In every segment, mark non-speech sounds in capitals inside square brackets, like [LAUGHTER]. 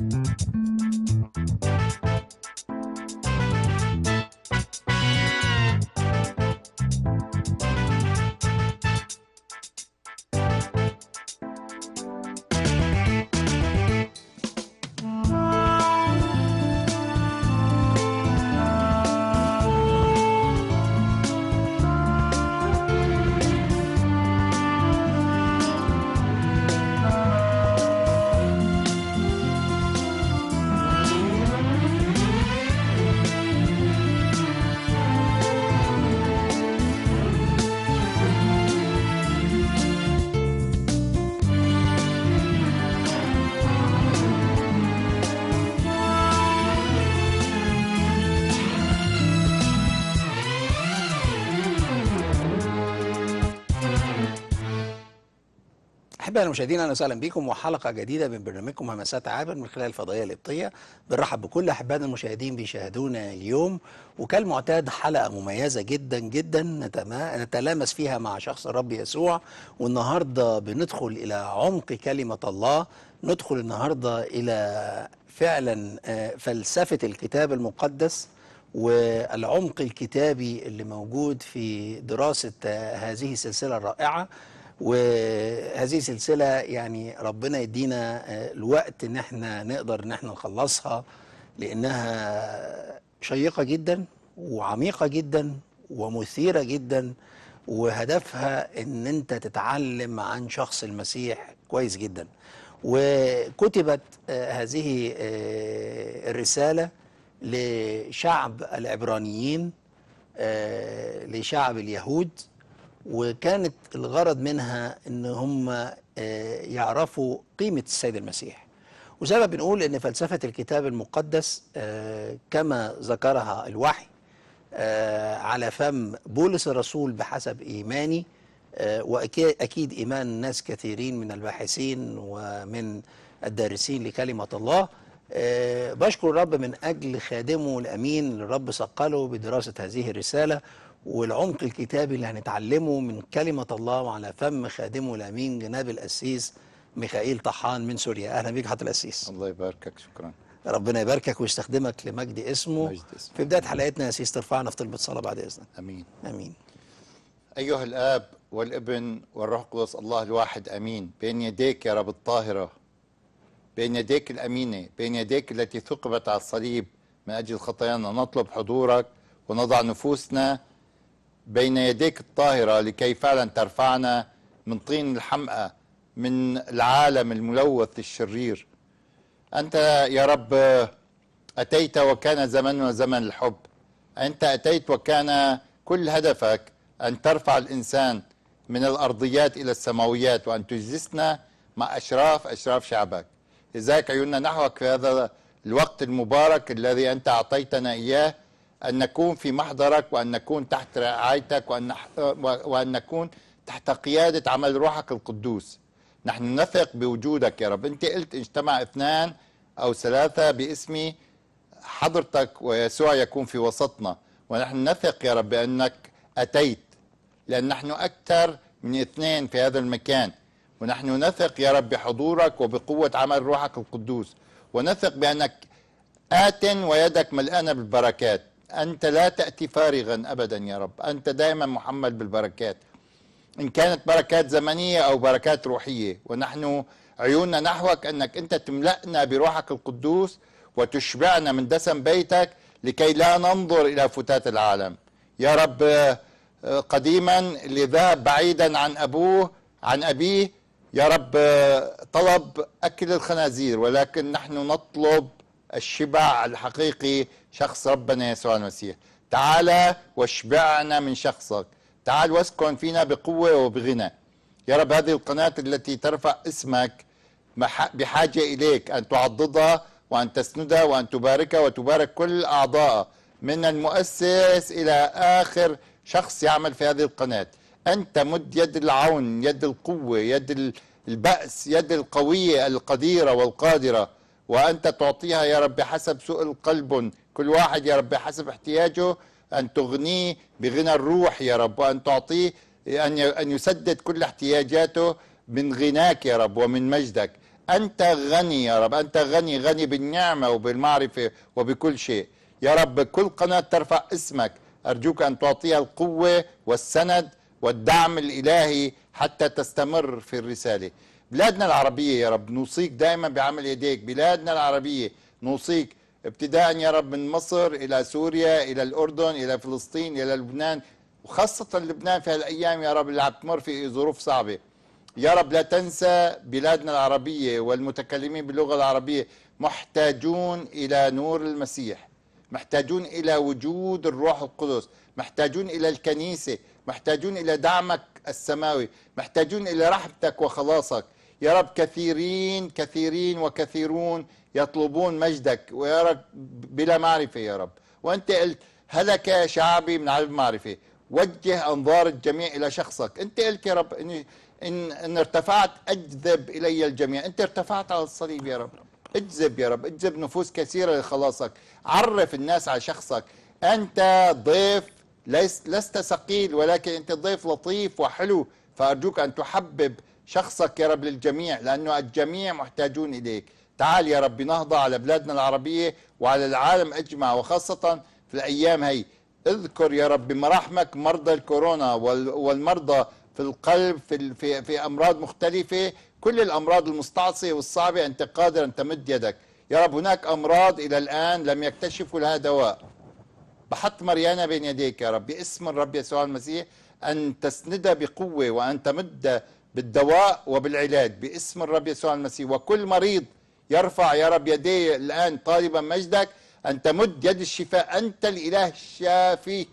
Thank you. احبائي المشاهدين اهلا وسهلا بكم وحلقه جديده من برنامجكم همسات عابر من خلال الفضائيه القبطيه بنرحب بكل احبائنا المشاهدين بيشاهدونا اليوم وكالمعتاد حلقه مميزه جدا جدا نتلامس فيها مع شخص الرب يسوع والنهارده بندخل الى عمق كلمه الله ندخل النهارده الى فعلا آه، فلسفه الكتاب المقدس والعمق الكتابي اللي موجود في دراسه آه، هذه السلسله الرائعه وهذه سلسله يعني ربنا يدينا آه، الوقت ان احنا نقدر ان احنا نخلصها لانها شيقه جدا وعميقه جدا ومثيره جدا وهدفها ان انت تتعلم عن شخص المسيح كويس جدا وكتبت آه، هذه آه، الرساله لشعب العبرانيين لشعب اليهود وكانت الغرض منها ان هم آه، يعرفوا قيمة السيد المسيح وزي ما بنقول ان فلسفة الكتاب المقدس آه، كما ذكرها الوحي آه، على فم بولس الرسول بحسب إيماني وأكيد إيمان ناس كثيرين من الباحثين ومن الدارسين لكلمة الله بشكر الرب من أجل خادمه الأمين الرب صقله بدراسة هذه الرسالة والعمق الكتابي اللي هنتعلمه من كلمة الله وعلى فم خادمه الأمين جناب الأسيس ميخائيل طحان من سوريا أهلا بيك حضرة الأسيس الله يباركك شكرا ربنا يباركك ويستخدمك لمجد اسمه اسم. في بداية حلقتنا يا أسيس ترفعنا في طلبة صلاة بعد إذنك أمين أمين أيها الآب والابن والروح القدس الله الواحد أمين بين يديك يا رب الطاهرة بين يديك الأمينة بين يديك التي ثقبت على الصليب من أجل خطايانا نطلب حضورك ونضع نفوسنا بين يديك الطاهرة لكي فعلا ترفعنا من طين الحمأة من العالم الملوث الشرير أنت يا رب أتيت وكان زمننا زمن الحب أنت أتيت وكان كل هدفك أن ترفع الإنسان من الأرضيات إلى السماويات وأن تجلسنا مع أشراف أشراف شعبك لذلك عيوننا نحوك في هذا الوقت المبارك الذي أنت أعطيتنا إياه أن نكون في محضرك وأن نكون تحت رعايتك وأن, وأن نكون تحت قيادة عمل روحك القدوس نحن نثق بوجودك يا رب أنت قلت اجتمع اثنان أو ثلاثة باسمي حضرتك ويسوع يكون في وسطنا ونحن نثق يا رب بأنك أتيت لأن نحن أكثر من اثنين في هذا المكان ونحن نثق يا رب بحضورك وبقوة عمل روحك القدوس ونثق بأنك آت ويدك ملآنة بالبركات أنت لا تأتي فارغا أبدا يا رب أنت دائما محمل بالبركات إن كانت بركات زمنية أو بركات روحية ونحن عيوننا نحوك أنك أنت تملأنا بروحك القدوس وتشبعنا من دسم بيتك لكي لا ننظر إلى فتات العالم يا رب قديما اللي ذهب بعيدا عن أبوه عن أبيه يا رب طلب أكل الخنازير ولكن نحن نطلب الشبع الحقيقي شخص ربنا يسوع المسيح تعال واشبعنا من شخصك تعال واسكن فينا بقوة وبغنى يا رب هذه القناة التي ترفع اسمك بحاجة إليك أن تعضدها وأن تسندها وأن تباركها وتبارك كل أعضائها من المؤسس إلى آخر شخص يعمل في هذه القناة أنت مد يد العون يد القوة يد البأس يد القوية القديرة والقادرة وأنت تعطيها يا رب حسب سؤل قلب كل واحد يا رب حسب احتياجه أن تغنيه بغنى الروح يا رب وأن تعطيه أن أن يسدد كل احتياجاته من غناك يا رب ومن مجدك أنت غني يا رب أنت غني غني بالنعمة وبالمعرفة وبكل شيء يا رب كل قناة ترفع اسمك أرجوك أن تعطيها القوة والسند والدعم الإلهي حتى تستمر في الرسالة بلادنا العربية يا رب نوصيك دائما بعمل يديك بلادنا العربية نوصيك ابتداء يا رب من مصر إلى سوريا إلى الأردن إلى فلسطين إلى لبنان وخاصة لبنان في هالأيام يا رب اللي عم تمر في ظروف صعبة يا رب لا تنسى بلادنا العربية والمتكلمين باللغة العربية محتاجون إلى نور المسيح محتاجون إلى وجود الروح القدس محتاجون إلى الكنيسة محتاجون إلى دعمك السماوي محتاجون إلى رحمتك وخلاصك يا رب كثيرين كثيرين وكثيرون يطلبون مجدك ويا رب بلا معرفة يا رب وأنت قلت هلك شعبي من عدم معرفة وجه أنظار الجميع إلى شخصك أنت قلت يا رب إن, إن, إن ارتفعت أجذب إلي الجميع أنت ارتفعت على الصليب يا رب اجذب يا رب اجذب نفوس كثيرة لخلاصك عرف الناس على شخصك أنت ضيف لست ثقيل ولكن أنت ضيف لطيف وحلو فأرجوك أن تحبب شخصك يا رب للجميع لأنه الجميع محتاجون إليك تعال يا رب نهضة على بلادنا العربية وعلى العالم أجمع وخاصة في الأيام هي اذكر يا رب بمراحمك مرضى الكورونا والمرضى في القلب في, في, في أمراض مختلفة كل الأمراض المستعصية والصعبة أنت قادر أن تمد يدك يا رب هناك أمراض إلى الآن لم يكتشفوا لها دواء بحط مريانا بين يديك يا رب باسم الرب يسوع المسيح أن تسندها بقوة وأن تمد بالدواء وبالعلاج باسم الرب يسوع المسيح وكل مريض يرفع يا رب يديه الآن طالبا مجدك أن تمد يد الشفاء أنت الإله الشافي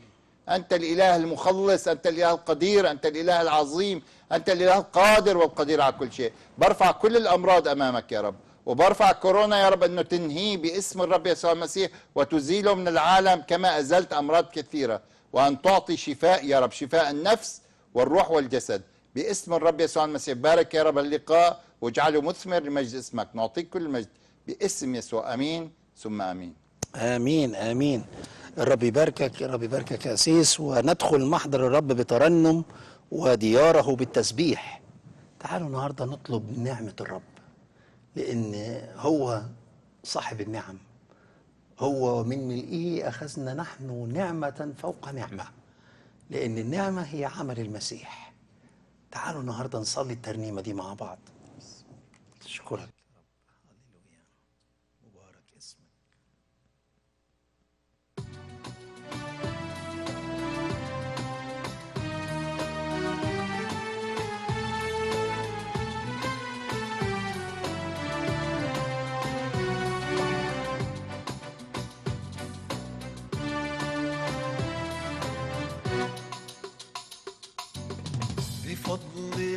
أنت الإله المخلص أنت الإله القدير أنت الإله العظيم أنت الإله القادر والقدير على كل شيء برفع كل الأمراض أمامك يا رب وبرفع كورونا يا رب أنه تنهيه باسم الرب يسوع المسيح وتزيله من العالم كما أزلت أمراض كثيرة وأن تعطي شفاء يا رب شفاء النفس والروح والجسد باسم الرب يسوع المسيح بارك يا رب اللقاء واجعله مثمر لمجد اسمك نعطيك كل المجد باسم يسوع امين ثم امين امين امين الرب يباركك الرب يباركك يا سيس وندخل محضر الرب بترنم ودياره بالتسبيح تعالوا النهارده نطلب نعمه الرب لان هو صاحب النعم هو من ملئه اخذنا نحن نعمه فوق نعمه لان النعمه هي عمل المسيح تعالوا النهارده نصلي الترنيمه دي مع بعض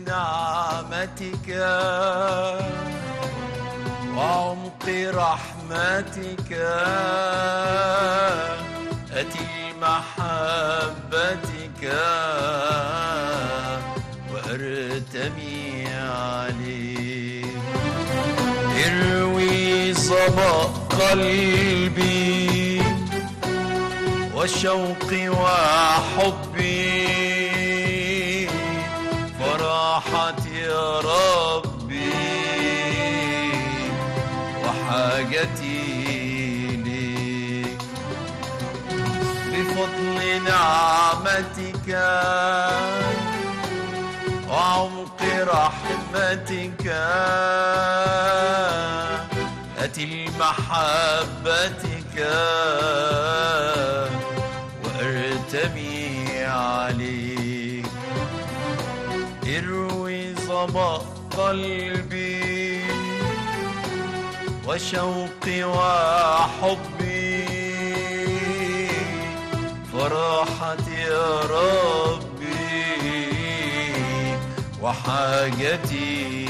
بنعمتك وعمق رحمتك أتي محبتك وأرتمي عليك اروي صبا قلبي والشوق وحبي راحت يا ربي وحاجتي ليك بفضل نعمتك وعمق رحمتك أتي محبتك طبق قلبي وشوقي وحبي فرحتي يا ربي وحاجتي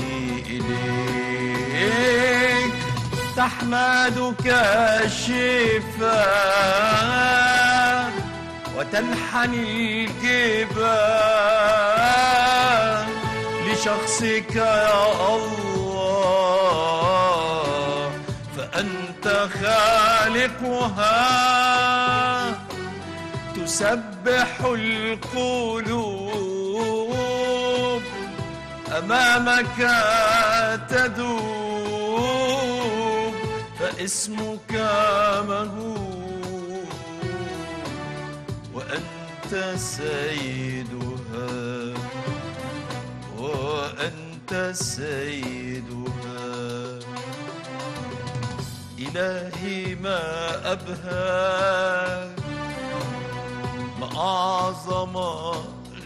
إليك تحمدك الشفاء وتنحني الجبال بشخصك يا الله فأنت خالقها تسبح القلوب أمامك تذوب فاسمك مهوب وأنت سيدها وأنت سيدها إلهي ما أبهى ما أعظم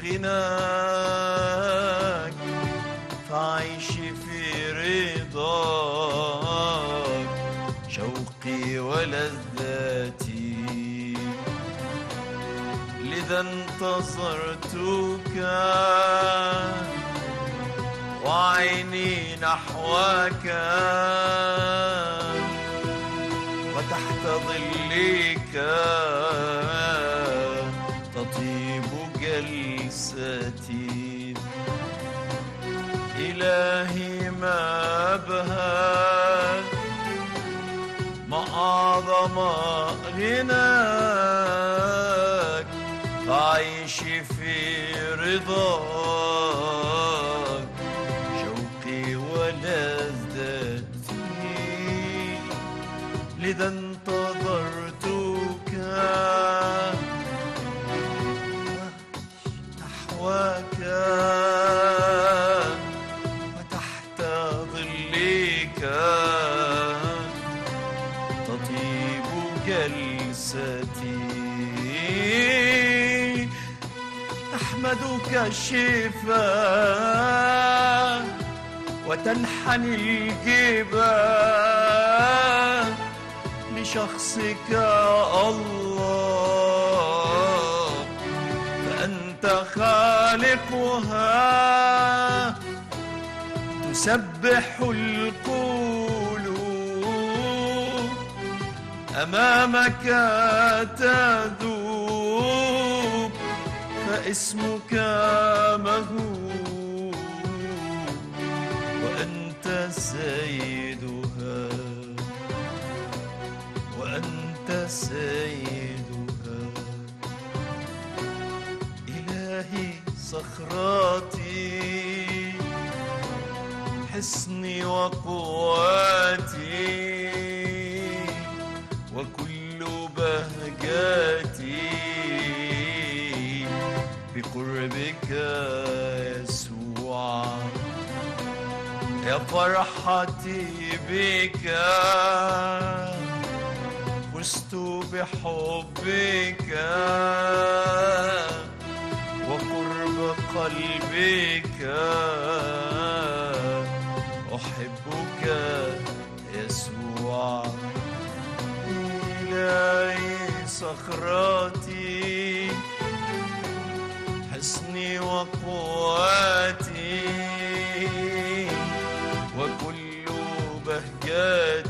غناك فعيش في رضاك شوقي ولذاتي لذا انتظرتك وعيني نحوك وتحت ظلك تطيب جلستي إلهي ما بها ما أعظم غناك أعيش في رضاك لذا انتظرتك نحوك وتحت ظلك تطيب جلستي أحمدك شفاء وتنحني الجبال شخصك الله فأنت خالقها تسبح القلوب أمامك تذوب فاسمك مهوب وأنت سيدها سيدها إلهي صخراتي حصني وقواتي وكل بهجاتي بقربك يسوع يا فرحتي بك فزت بحبك وقرب قلبك أحبك يسوع إلهي صخرتي حصني وقواتي وكل بهجتي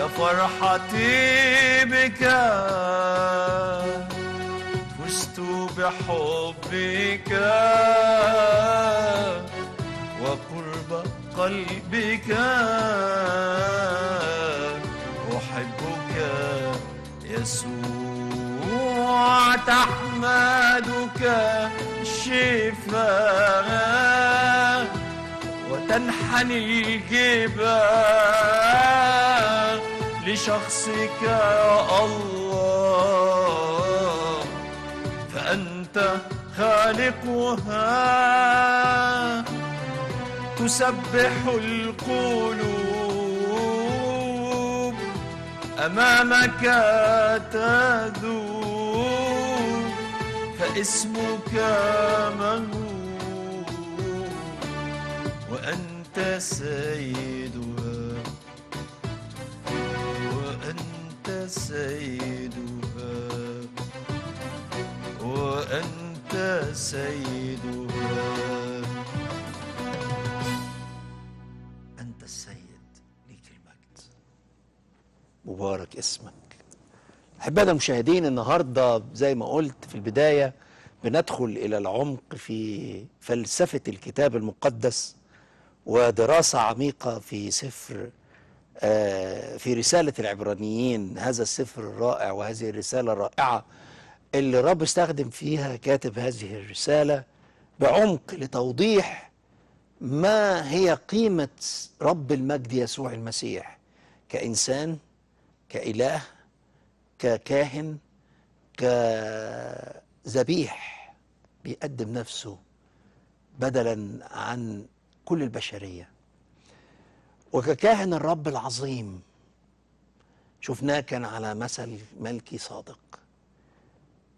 يا فرحتي بك فزت بحبك وقرب قلبك أحبك يسوع تحمدك الشفاء وتنحني الجبال لشخصك يا الله فأنت خالقها تسبح القلوب أمامك تذوب فاسمك مهوب وأنت سيد سيدها وأنت سيدها أنت السيد ليك المجد مبارك اسمك أحبائنا المشاهدين النهاردة زي ما قلت في البداية بندخل إلى العمق في فلسفة الكتاب المقدس ودراسة عميقة في سفر آه، في رسالة العبرانيين هذا السفر الرائع وهذه الرسالة الرائعة اللي رب استخدم فيها كاتب هذه الرسالة بعمق لتوضيح ما هي قيمة رب المجد يسوع المسيح كإنسان كإله ككاهن كذبيح بيقدم نفسه بدلا عن كل البشرية وككاهن الرب العظيم شفناه كان على مثل ملكي صادق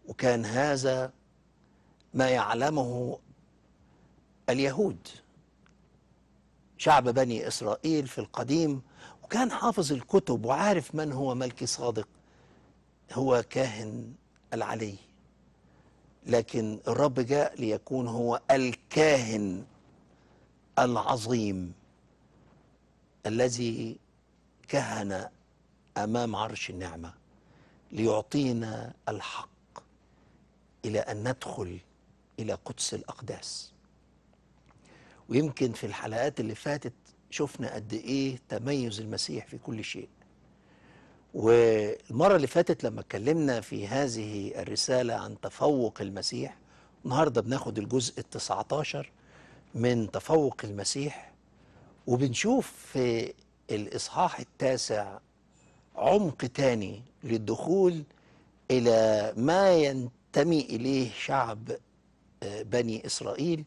وكان هذا ما يعلمه اليهود شعب بني إسرائيل في القديم وكان حافظ الكتب وعارف من هو ملكي صادق هو كاهن العلي لكن الرب جاء ليكون هو الكاهن العظيم الذي كهن امام عرش النعمه ليعطينا الحق الى ان ندخل الى قدس الاقداس ويمكن في الحلقات اللي فاتت شفنا قد ايه تميز المسيح في كل شيء والمره اللي فاتت لما اتكلمنا في هذه الرساله عن تفوق المسيح النهارده بناخد الجزء ال 19 من تفوق المسيح وبنشوف في الإصحاح التاسع عمق تاني للدخول إلى ما ينتمي إليه شعب آه، بني إسرائيل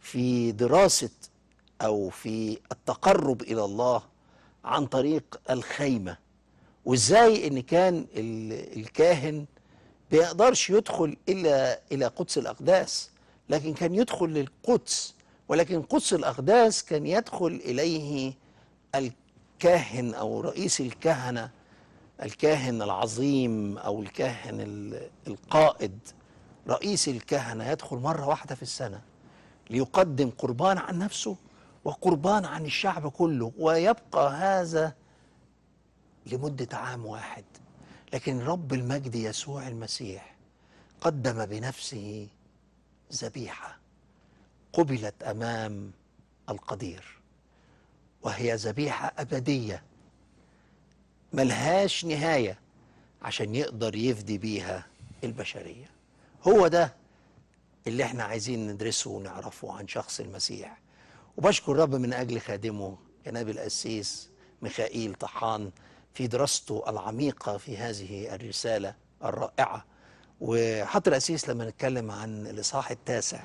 في دراسة أو في التقرب إلى الله عن طريق الخيمة وإزاي إن كان الكاهن بيقدرش يدخل إلا إلى قدس الأقداس لكن كان يدخل للقدس ولكن قدس الأقداس كان يدخل إليه الكاهن أو رئيس الكهنة الكاهن العظيم أو الكاهن القائد رئيس الكهنة يدخل مرة واحدة في السنة ليقدم قربان عن نفسه وقربان عن الشعب كله ويبقى هذا لمدة عام واحد لكن رب المجد يسوع المسيح قدم بنفسه ذبيحه قبلت امام القدير وهي ذبيحه ابديه ملهاش نهايه عشان يقدر يفدي بيها البشريه هو ده اللي احنا عايزين ندرسه ونعرفه عن شخص المسيح وبشكر رب من اجل خادمه جناب القسيس ميخائيل طحان في دراسته العميقه في هذه الرساله الرائعه وحتى القسيس لما نتكلم عن الاصحاح التاسع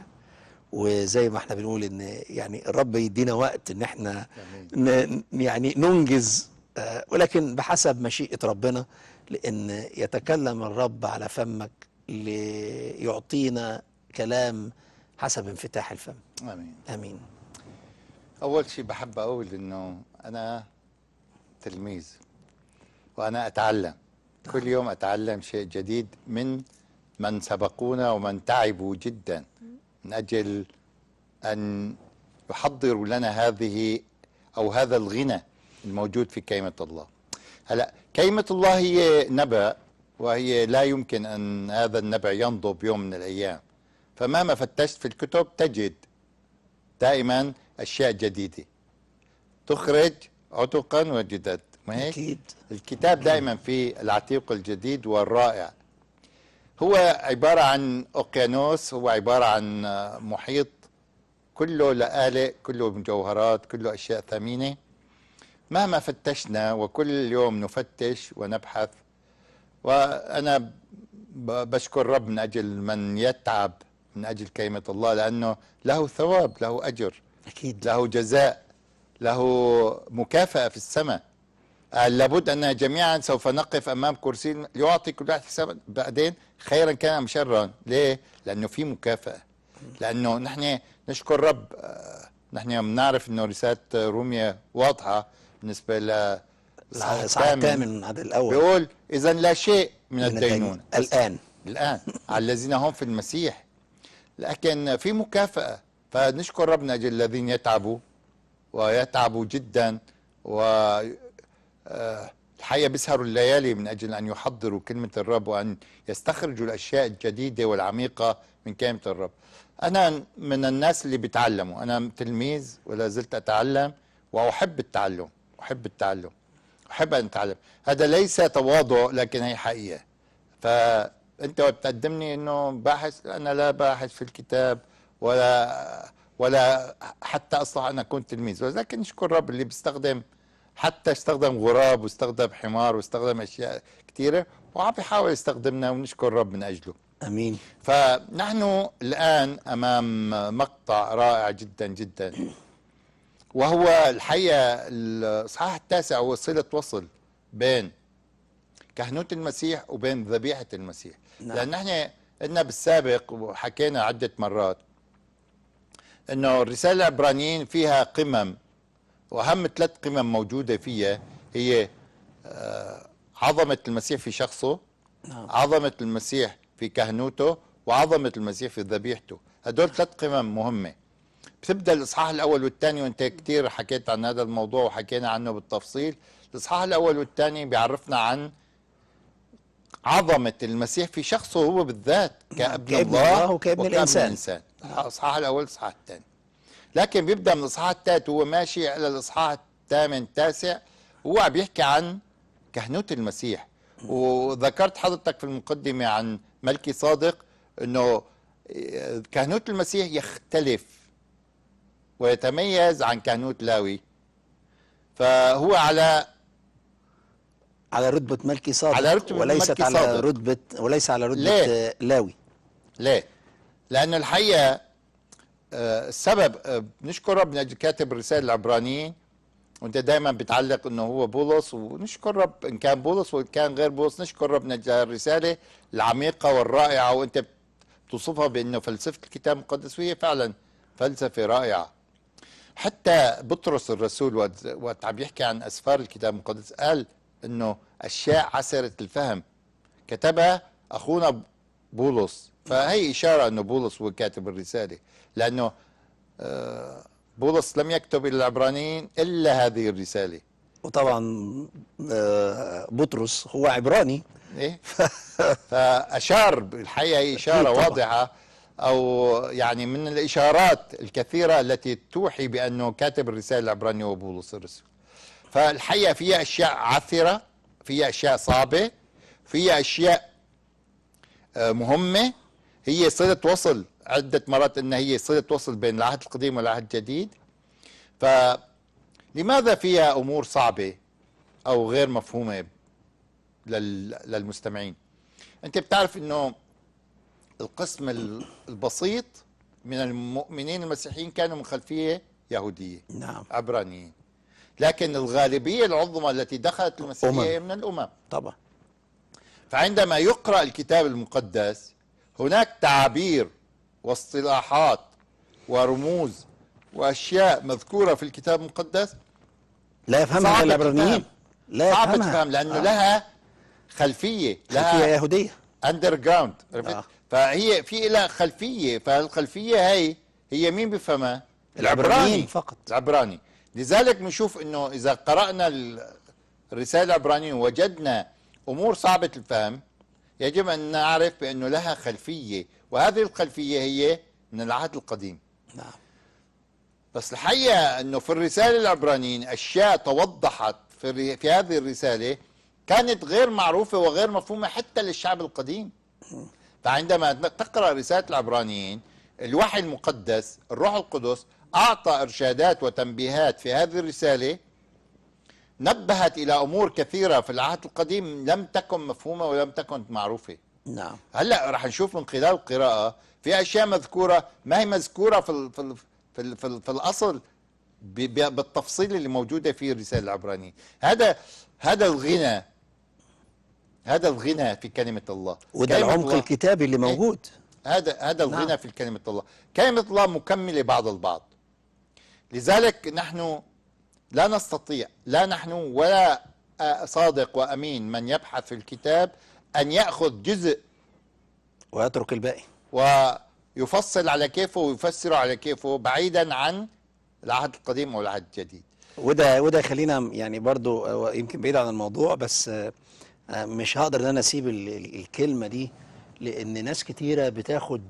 وزي ما احنا بنقول ان يعني الرب يدينا وقت ان احنا ن يعني ننجز آه، ولكن بحسب مشيئه ربنا لان يتكلم الرب على فمك ليعطينا كلام حسب انفتاح الفم امين امين اول شيء بحب اقول انه انا تلميذ وانا اتعلم كل يوم اتعلم شيء جديد من من سبقونا ومن تعبوا جدا من أجل أن يحضروا لنا هذه أو هذا الغنى الموجود في كلمة الله هلأ كلمة الله هي نبأ وهي لا يمكن أن هذا النبع ينضب يوم من الأيام فمهما فتشت في الكتب تجد دائما أشياء جديدة تخرج عتقا وجدد ما هيك؟ أكيد الكتاب دائما في العتيق الجديد والرائع هو عبارة عن أوكيانوس هو عبارة عن آه، محيط كله لآلئ كله مجوهرات كله أشياء ثمينة مهما فتشنا وكل يوم نفتش ونبحث وأنا بشكر رب من أجل من يتعب من أجل كلمة الله لأنه له ثواب له أجر أكيد له جزاء له مكافأة في السماء آه، لابد أن جميعا سوف نقف أمام كرسي يعطي كل واحد حساب بعدين خيرا كان أم شرا ليه؟ لأنه في مكافأة لأنه نحن نشكر رب آه، نحن بنعرف أنه رسالة روميا واضحة بالنسبة ل الساعة الثامن من هذا الأول بيقول إذا لا شيء من, من الدينونة الآن الآن على الذين هم في المسيح لكن في مكافأة فنشكر ربنا أجل الذين يتعبوا ويتعبوا جدا و الحقيقة بيسهروا الليالي من أجل أن يحضروا كلمة الرب وأن يستخرجوا الأشياء الجديدة والعميقة من كلمة الرب أنا من الناس اللي بيتعلموا أنا تلميذ ولا زلت أتعلم وأحب التعلم أحب التعلم أحب أن أتعلم هذا ليس تواضع لكن هي حقيقة فأنت بتقدمني أنه باحث أنا لا باحث في الكتاب ولا ولا حتى اصلح أن أكون تلميذ ولكن نشكر الرب اللي بيستخدم حتى استخدم غراب واستخدم حمار واستخدم اشياء كثيره وعم بيحاول يستخدمنا ونشكر رب من اجله امين فنحن الان امام مقطع رائع جدا جدا وهو الحقيقه الاصحاح التاسع هو صله وصل بين كهنوت المسيح وبين ذبيحه المسيح نعم. لان نحن قلنا بالسابق وحكينا عده مرات انه الرساله العبرانيين فيها قمم واهم ثلاث قمم موجوده فيها هي آه، عظمه المسيح في شخصه نعم. عظمه المسيح في كهنوته وعظمه المسيح في ذبيحته هدول ثلاث قمم مهمه بتبدا الاصحاح الاول والثاني وانت كثير حكيت عن هذا الموضوع وحكينا عنه بالتفصيل الاصحاح الاول والثاني بيعرفنا عن عظمه المسيح في شخصه هو بالذات كابن, كابن الله, الله وكابن, وكابن الانسان الاصحاح الاول الاصحاح الثاني لكن بيبدا من الاصحاح الثالث وهو ماشي الى الاصحاح الثامن التاسع هو بيحكي عن كهنوت المسيح وذكرت حضرتك في المقدمه عن ملكي صادق انه كهنوت المسيح يختلف ويتميز عن كهنوت لاوي فهو على على رتبة ملكي صادق على رتبة وليست ملكي على صادق. رتبة وليس على رتبة ليه؟ لاوي ليه؟ لأنه الحقيقة السبب بنشكر ربنا كاتب الرساله العبرانيين وانت دائما بتعلق انه هو بولس ونشكر رب ان كان بولس وان كان غير بولس نشكر ربنا الرساله العميقه والرائعه وانت بتوصفها بانه فلسفه الكتاب المقدس وهي فعلا فلسفه رائعه حتى بطرس الرسول وقت عم يحكي عن اسفار الكتاب المقدس قال انه اشياء عسره الفهم كتبها اخونا بولس فهي اشاره انه بولس هو كاتب الرساله لأنه آه، بولس لم يكتب إلى العبرانيين إلا هذه الرسالة وطبعا آه، بطرس هو عبراني إيه؟ [LAUGHS] فأشار الحقيقة إشارة واضحة أو يعني من الإشارات الكثيرة التي توحي بأنه كاتب الرسالة العبرانية هو بولس الرسول فالحقيقة فيها أشياء عثرة فيها أشياء صعبة فيها أشياء آه، مهمة هي صلة وصل عده مرات ان هي صلة توصل بين العهد القديم والعهد الجديد فلماذا فيها امور صعبه او غير مفهومه للمستمعين انت بتعرف انه القسم البسيط من المؤمنين المسيحيين كانوا من خلفيه يهوديه نعم عبرانيين لكن الغالبيه العظمى التي دخلت المسيحيه أمم. من الامم طبعا فعندما يقرا الكتاب المقدس هناك تعابير واصطلاحات ورموز واشياء مذكوره في الكتاب المقدس لا يفهمها العبرانيين لا يفهمها صعب تفهم لانه آه. لها خلفيه لها خلفيه يهوديه اندر جراوند آه. فهي في لها خلفيه فالخلفيه هي هي مين بيفهمها؟ العبراني فقط العبراني لذلك بنشوف انه اذا قرانا الرساله العبرانيه وجدنا امور صعبه الفهم يجب ان نعرف بانه لها خلفيه وهذه الخلفية هي من العهد القديم نعم بس الحقيقة أنه في الرسالة العبرانيين أشياء توضحت في, في هذه الرسالة كانت غير معروفة وغير مفهومة حتى للشعب القديم فعندما تقرأ رسالة العبرانيين الوحي المقدس الروح القدس أعطى إرشادات وتنبيهات في هذه الرسالة نبهت إلى أمور كثيرة في العهد القديم لم تكن مفهومة ولم تكن معروفة نعم هلا راح نشوف من خلال القراءه في اشياء مذكوره ما هي مذكوره في في في, في, في الاصل بالتفصيل اللي موجوده في الرساله العبرانيه هذا هذا الغنى هذا الغنى في كلمه الله وده كلمة العمق الكتابي اللي موجود إيه؟ هذا هذا الغنى نعم. في كلمه الله كلمه الله مكمله بعض البعض لذلك نحن لا نستطيع لا نحن ولا آه، صادق وامين من يبحث في الكتاب أن يأخذ جزء ويترك الباقي ويفصل على كيفه ويفسره على كيفه بعيدا عن العهد القديم والعهد الجديد وده وده خلينا يعني برضو آه، يمكن بعيد عن الموضوع بس آه، آه، مش هقدر ان انا اسيب الكلمه دي لان ناس كتيره بتاخد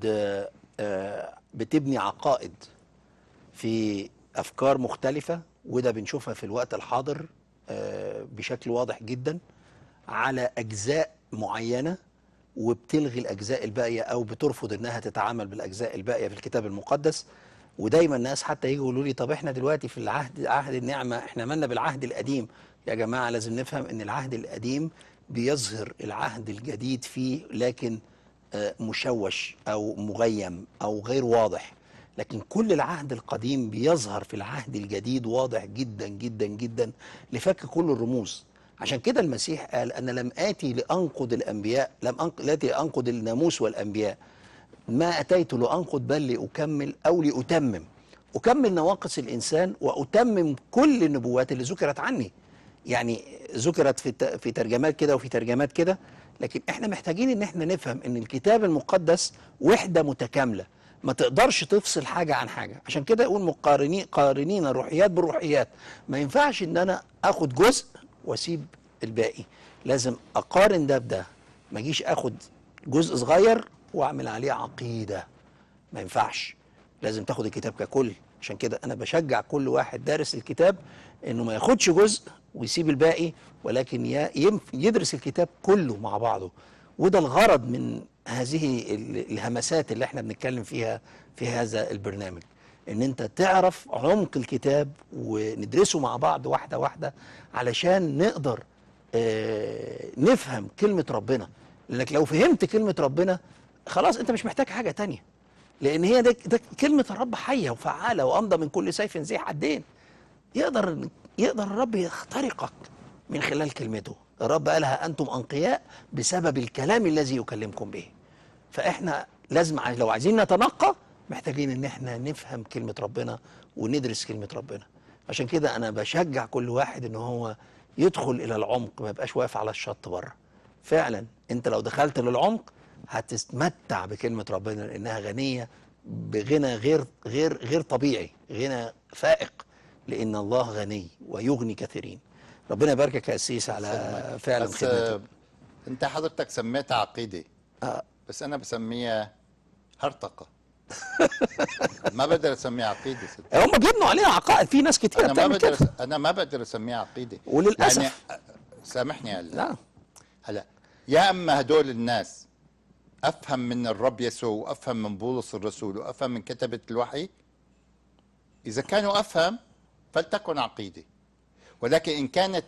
بتبني عقائد في افكار مختلفه وده بنشوفها في الوقت الحاضر بشكل واضح جدا على اجزاء معينة وبتلغي الأجزاء الباقية أو بترفض أنها تتعامل بالأجزاء الباقية في الكتاب المقدس ودايما الناس حتى يجوا يقولوا لي طب احنا دلوقتي في العهد عهد النعمة احنا مالنا بالعهد القديم يا جماعة لازم نفهم أن العهد القديم بيظهر العهد الجديد فيه لكن آه، مشوش أو مغيم أو غير واضح لكن كل العهد القديم بيظهر في العهد الجديد واضح جدا جدا جدا لفك كل الرموز عشان كده المسيح قال أنا لم آتي لأنقض الأنبياء لم أنقض لاتي أنقض الناموس والأنبياء ما أتيت لأنقض بل لأكمل أو لأتمم أكمل نواقص الإنسان وأتمم كل النبوات اللي ذكرت عني يعني ذكرت في في ترجمات كده وفي ترجمات كده لكن احنا محتاجين ان احنا نفهم ان الكتاب المقدس وحده متكامله ما تقدرش تفصل حاجه عن حاجه عشان كده يقول مقارنين قارنين الروحيات بالروحيات ما ينفعش ان انا اخد جزء واسيب الباقي لازم اقارن ده بده ما اجيش اخد جزء صغير واعمل عليه عقيده ما ينفعش لازم تاخد الكتاب ككل عشان كده انا بشجع كل واحد دارس الكتاب انه ما ياخدش جزء ويسيب الباقي ولكن يدرس الكتاب كله مع بعضه وده الغرض من هذه الهمسات اللي احنا بنتكلم فيها في هذا البرنامج ان انت تعرف عمق الكتاب وندرسه مع بعض واحده واحده علشان نقدر آه، نفهم كلمه ربنا لانك لو فهمت كلمه ربنا خلاص انت مش محتاج حاجه تانية لان هي ده, ده كلمه الرب حيه وفعاله وامضى من كل سيف زي حدين يقدر يقدر الرب يخترقك من خلال كلمته الرب قالها انتم انقياء بسبب الكلام الذي يكلمكم به فاحنا لازم لو عايزين نتنقى محتاجين ان احنا نفهم كلمه ربنا وندرس كلمه ربنا عشان كده انا بشجع كل واحد ان هو يدخل الى العمق ما يبقاش واقف على الشط بره فعلا انت لو دخلت للعمق هتتمتع بكلمه ربنا لانها غنيه بغنى غير غير غير طبيعي غنى فائق لان الله غني ويغني كثيرين ربنا يباركك يا اسيس على فعلا بس خدمتك انت حضرتك سميتها عقيده آه. بس انا بسميها هرطقه ما بقدر اسميها عقيده هم بيبنوا عليها عقائد في ناس كتير انا ما بقدر انا ما بقدر اسميها عقيده وللاسف يعني سامحني هلا لا هلا يا اما هدول الناس افهم من الرب يسوع وافهم من بولس الرسول وافهم من كتبه الوحي اذا كانوا افهم فلتكن عقيده ولكن ان كانت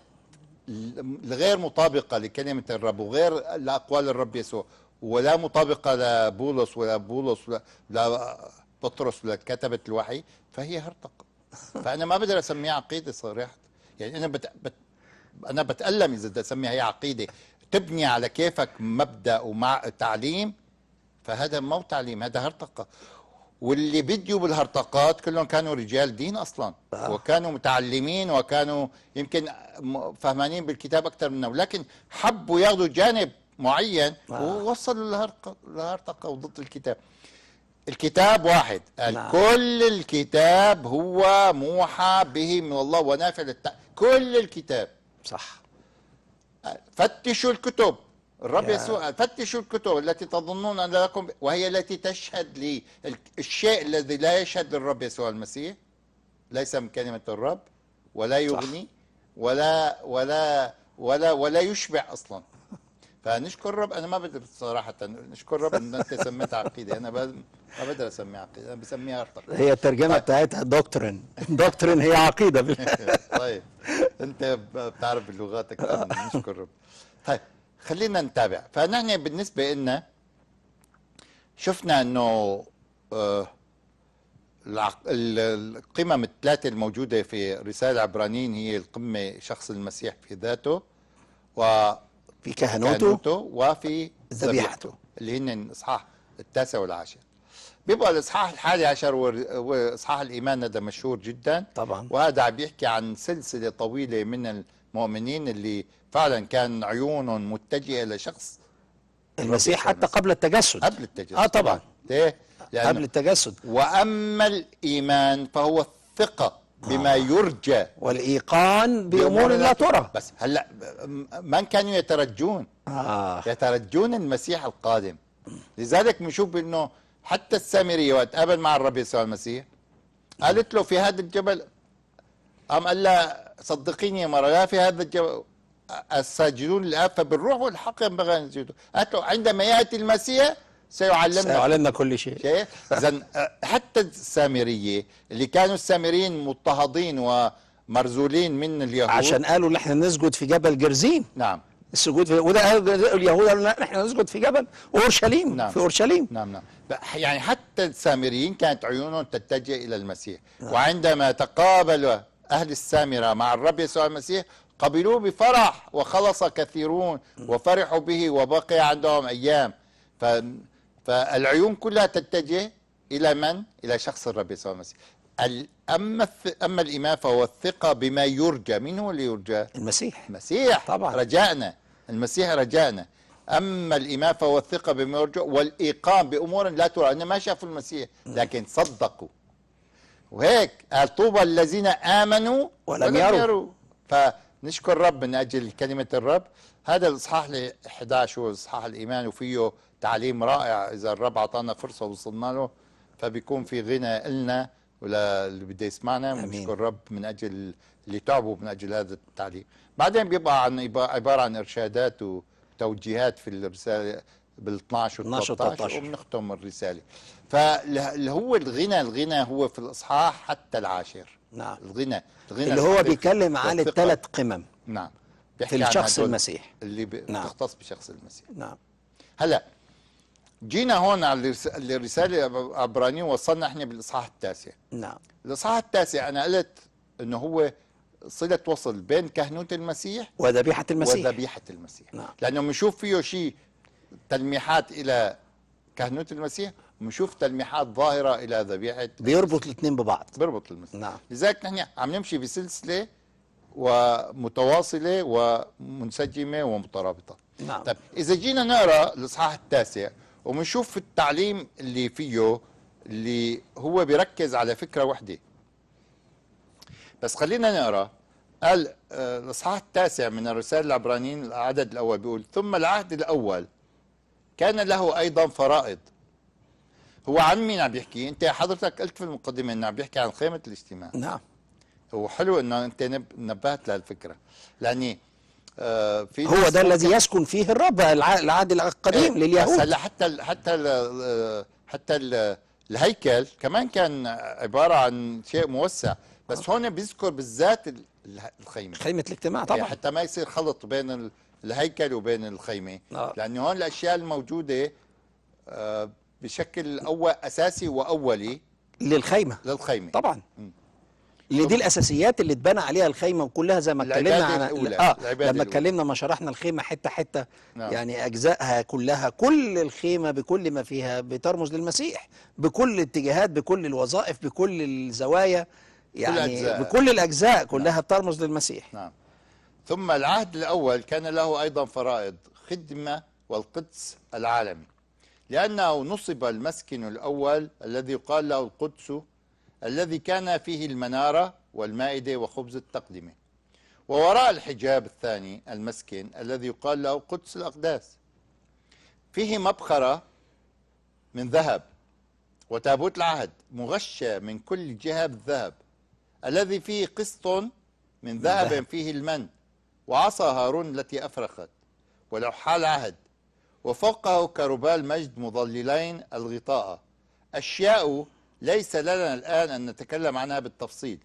الغير مطابقه لكلمه الرب وغير لاقوال الرب يسوع ولا مطابقة لبولس ولا بولس ولا لا بطرس ولا كتبت الوحي فهي هرطقة [LAUGHS] فأنا ما بقدر أسميها عقيدة صريح يعني أنا بت... بت... أنا بتألم إذا بدي أسميها هي عقيدة تبني على كيفك مبدأ ومع تعليم فهذا مو تعليم هذا هرطقة واللي بديوا بالهرطقات كلهم كانوا رجال دين اصلا آه. وكانوا متعلمين وكانوا يمكن فهمانين بالكتاب اكثر منا ولكن حبوا ياخذوا جانب معين آه. ووصلوا الهرطقة وضد الكتاب الكتاب واحد نعم. كل الكتاب هو موحى به من الله ونافع للتع... كل الكتاب صح فتشوا الكتب الرب يسوع فتشوا الكتب التي تظنون ان لكم وهي التي تشهد لي الشيء الذي لا يشهد للرب يسوع المسيح ليس من كلمه الرب ولا يغني صح. ولا ولا ولا ولا يشبع اصلا فنشكر رب انا ما بقدر صراحه نشكر رب ان انت سميتها عقيده انا ب... ما بقدر اسميها عقيده انا بسميها ارتق هي الترجمه طيب. بتاعتها دوكترين دوكترين هي عقيده [LAUGHS] طيب انت بتعرف اللغات اكثر نشكر رب طيب خلينا نتابع فنحن بالنسبه لنا شفنا انه آه القمم الثلاثه الموجوده في رساله عبرانيين هي القمه شخص المسيح في ذاته و في كهنوته, كهنوته وفي ذبيحته اللي هن الاصحاح التاسع والعاشر بيبقى الاصحاح الحادي عشر واصحاح الايمان هذا مشهور جدا طبعا وهذا عم بيحكي عن سلسله طويله من المؤمنين اللي فعلا كان عيونهم متجهه لشخص المسيح حتى قبل التجسد قبل التجسد اه طبعا ايه قبل التجسد واما الايمان فهو الثقه بما آه. يرجى والايقان بامور لا ترى بس هلا من كانوا يترجون آه. يترجون المسيح القادم لذلك بنشوف انه حتى السامريه وقت قابل مع الرب يسوع المسيح قالت له في هذا الجبل قام قال لها صدقيني يا مرة لا في هذا الجبل الساجدون الان فبالروح والحق ينبغي ان يسجدوا قالت له عندما ياتي المسيح سيعلمنا سيعلمنا كل شيء اذا أه، حتى السامريه اللي كانوا السامريين مضطهدين ومرزولين من اليهود عشان قالوا نحن نسجد في جبل جرزين نعم السجود في وده اليهود قالوا نحن نسجد في جبل اورشليم نعم. في اورشليم نعم نعم يعني حتى السامريين كانت عيونهم تتجه الى المسيح نعم. وعندما تقابل اهل السامره مع الرب يسوع المسيح قبلوه بفرح وخلص كثيرون نعم. وفرحوا به وبقي عندهم ايام ف فالعيون كلها تتجه إلى من؟ إلى شخص الرب يسوع المسيح أما أما الإيمان فهو الثقة بما يرجى من هو اللي يرجى؟ المسيح المسيح طبعا رجاءنا المسيح رجاءنا أما الإيمان فهو الثقة بما يرجى والإيقان بأمور لا ترى أنا ما شافوا المسيح لكن صدقوا وهيك قال طوبى الذين آمنوا ولم, يروا. يروا فنشكر الرب من أجل كلمة الرب هذا الإصحاح 11 هو إصحاح الإيمان وفيه تعليم رائع اذا الرب اعطانا فرصه وصلنا له فبيكون في غنى النا ولا اللي بده يسمعنا بنشكر الرب من اجل اللي تعبوا من اجل هذا التعليم بعدين بيبقى عن عباره عن ارشادات وتوجيهات في الرساله بال 12 و 13 وبنختم الرساله فاللي هو الغنى الغنى هو في الاصحاح حتى العاشر نعم الغنى الغنى اللي هو بيتكلم عن الثلاث قمم نعم في الشخص المسيح اللي بتختص نعم. بشخص المسيح نعم هلا جينا هون على الرسالة العبرانية وصلنا احنا بالإصحاح التاسع نعم الإصحاح التاسع أنا قلت أنه هو صلة وصل بين كهنوت المسيح وذبيحة المسيح وذبيحة المسيح نعم. لأنه بنشوف فيه شيء تلميحات إلى كهنوت المسيح بنشوف تلميحات ظاهرة إلى ذبيحة بيربط الاثنين ببعض بيربط المسيح نعم. لذلك نحن عم نمشي بسلسلة ومتواصلة ومنسجمة ومترابطة نعم. طيب إذا جينا نقرأ الإصحاح التاسع وبنشوف التعليم اللي فيه اللي هو بيركز على فكره واحده بس خلينا نقرا قال آه، الاصحاح التاسع من الرساله العبرانيين العدد الاول بيقول ثم العهد الاول كان له ايضا فرائض هو عن مين عم بيحكي انت حضرتك قلت في المقدمه انه عم بيحكي عن خيمة الاجتماع نعم وحلو انه انت نبهت لهالفكره لاني آه، في هو ده الذي يسكن فيه الرب العهد القديم آه، لليهود هلا حتى الـ حتى الـ آه، حتى الـ الهيكل كمان كان عباره عن شيء موسع بس هون بيذكر بالذات الخيمه خيمه الاجتماع يعني طبعا حتى ما يصير خلط بين الهيكل وبين الخيمه آه. لانه هون الاشياء الموجوده بشكل أول اساسي واولي للخيمه للخيمه طبعا م. اللي دي الاساسيات اللي اتبنى عليها الخيمه كلها زي ما اتكلمنا عن الأولى. اه لما اتكلمنا ما شرحنا الخيمه حته حته نعم. يعني اجزائها كلها كل الخيمه بكل ما فيها بترمز للمسيح بكل الاتجاهات بكل الوظائف بكل الزوايا يعني كل بكل الاجزاء نعم. كلها نعم. بترمز للمسيح نعم ثم العهد الاول كان له ايضا فرائض خدمه والقدس العالمي لانه نصب المسكن الاول الذي يقال له القدس الذي كان فيه المنارة والمائدة وخبز التقدمة ووراء الحجاب الثاني المسكن الذي يقال له قدس الأقداس فيه مبخرة من ذهب وتابوت العهد مغشى من كل جهة بالذهب الذي فيه قسط من ذهب فيه المن وعصا هارون التي أفرخت ولوحة العهد وفوقه كربال مجد مظللين الغطاء أشياء ليس لنا الآن أن نتكلم عنها بالتفصيل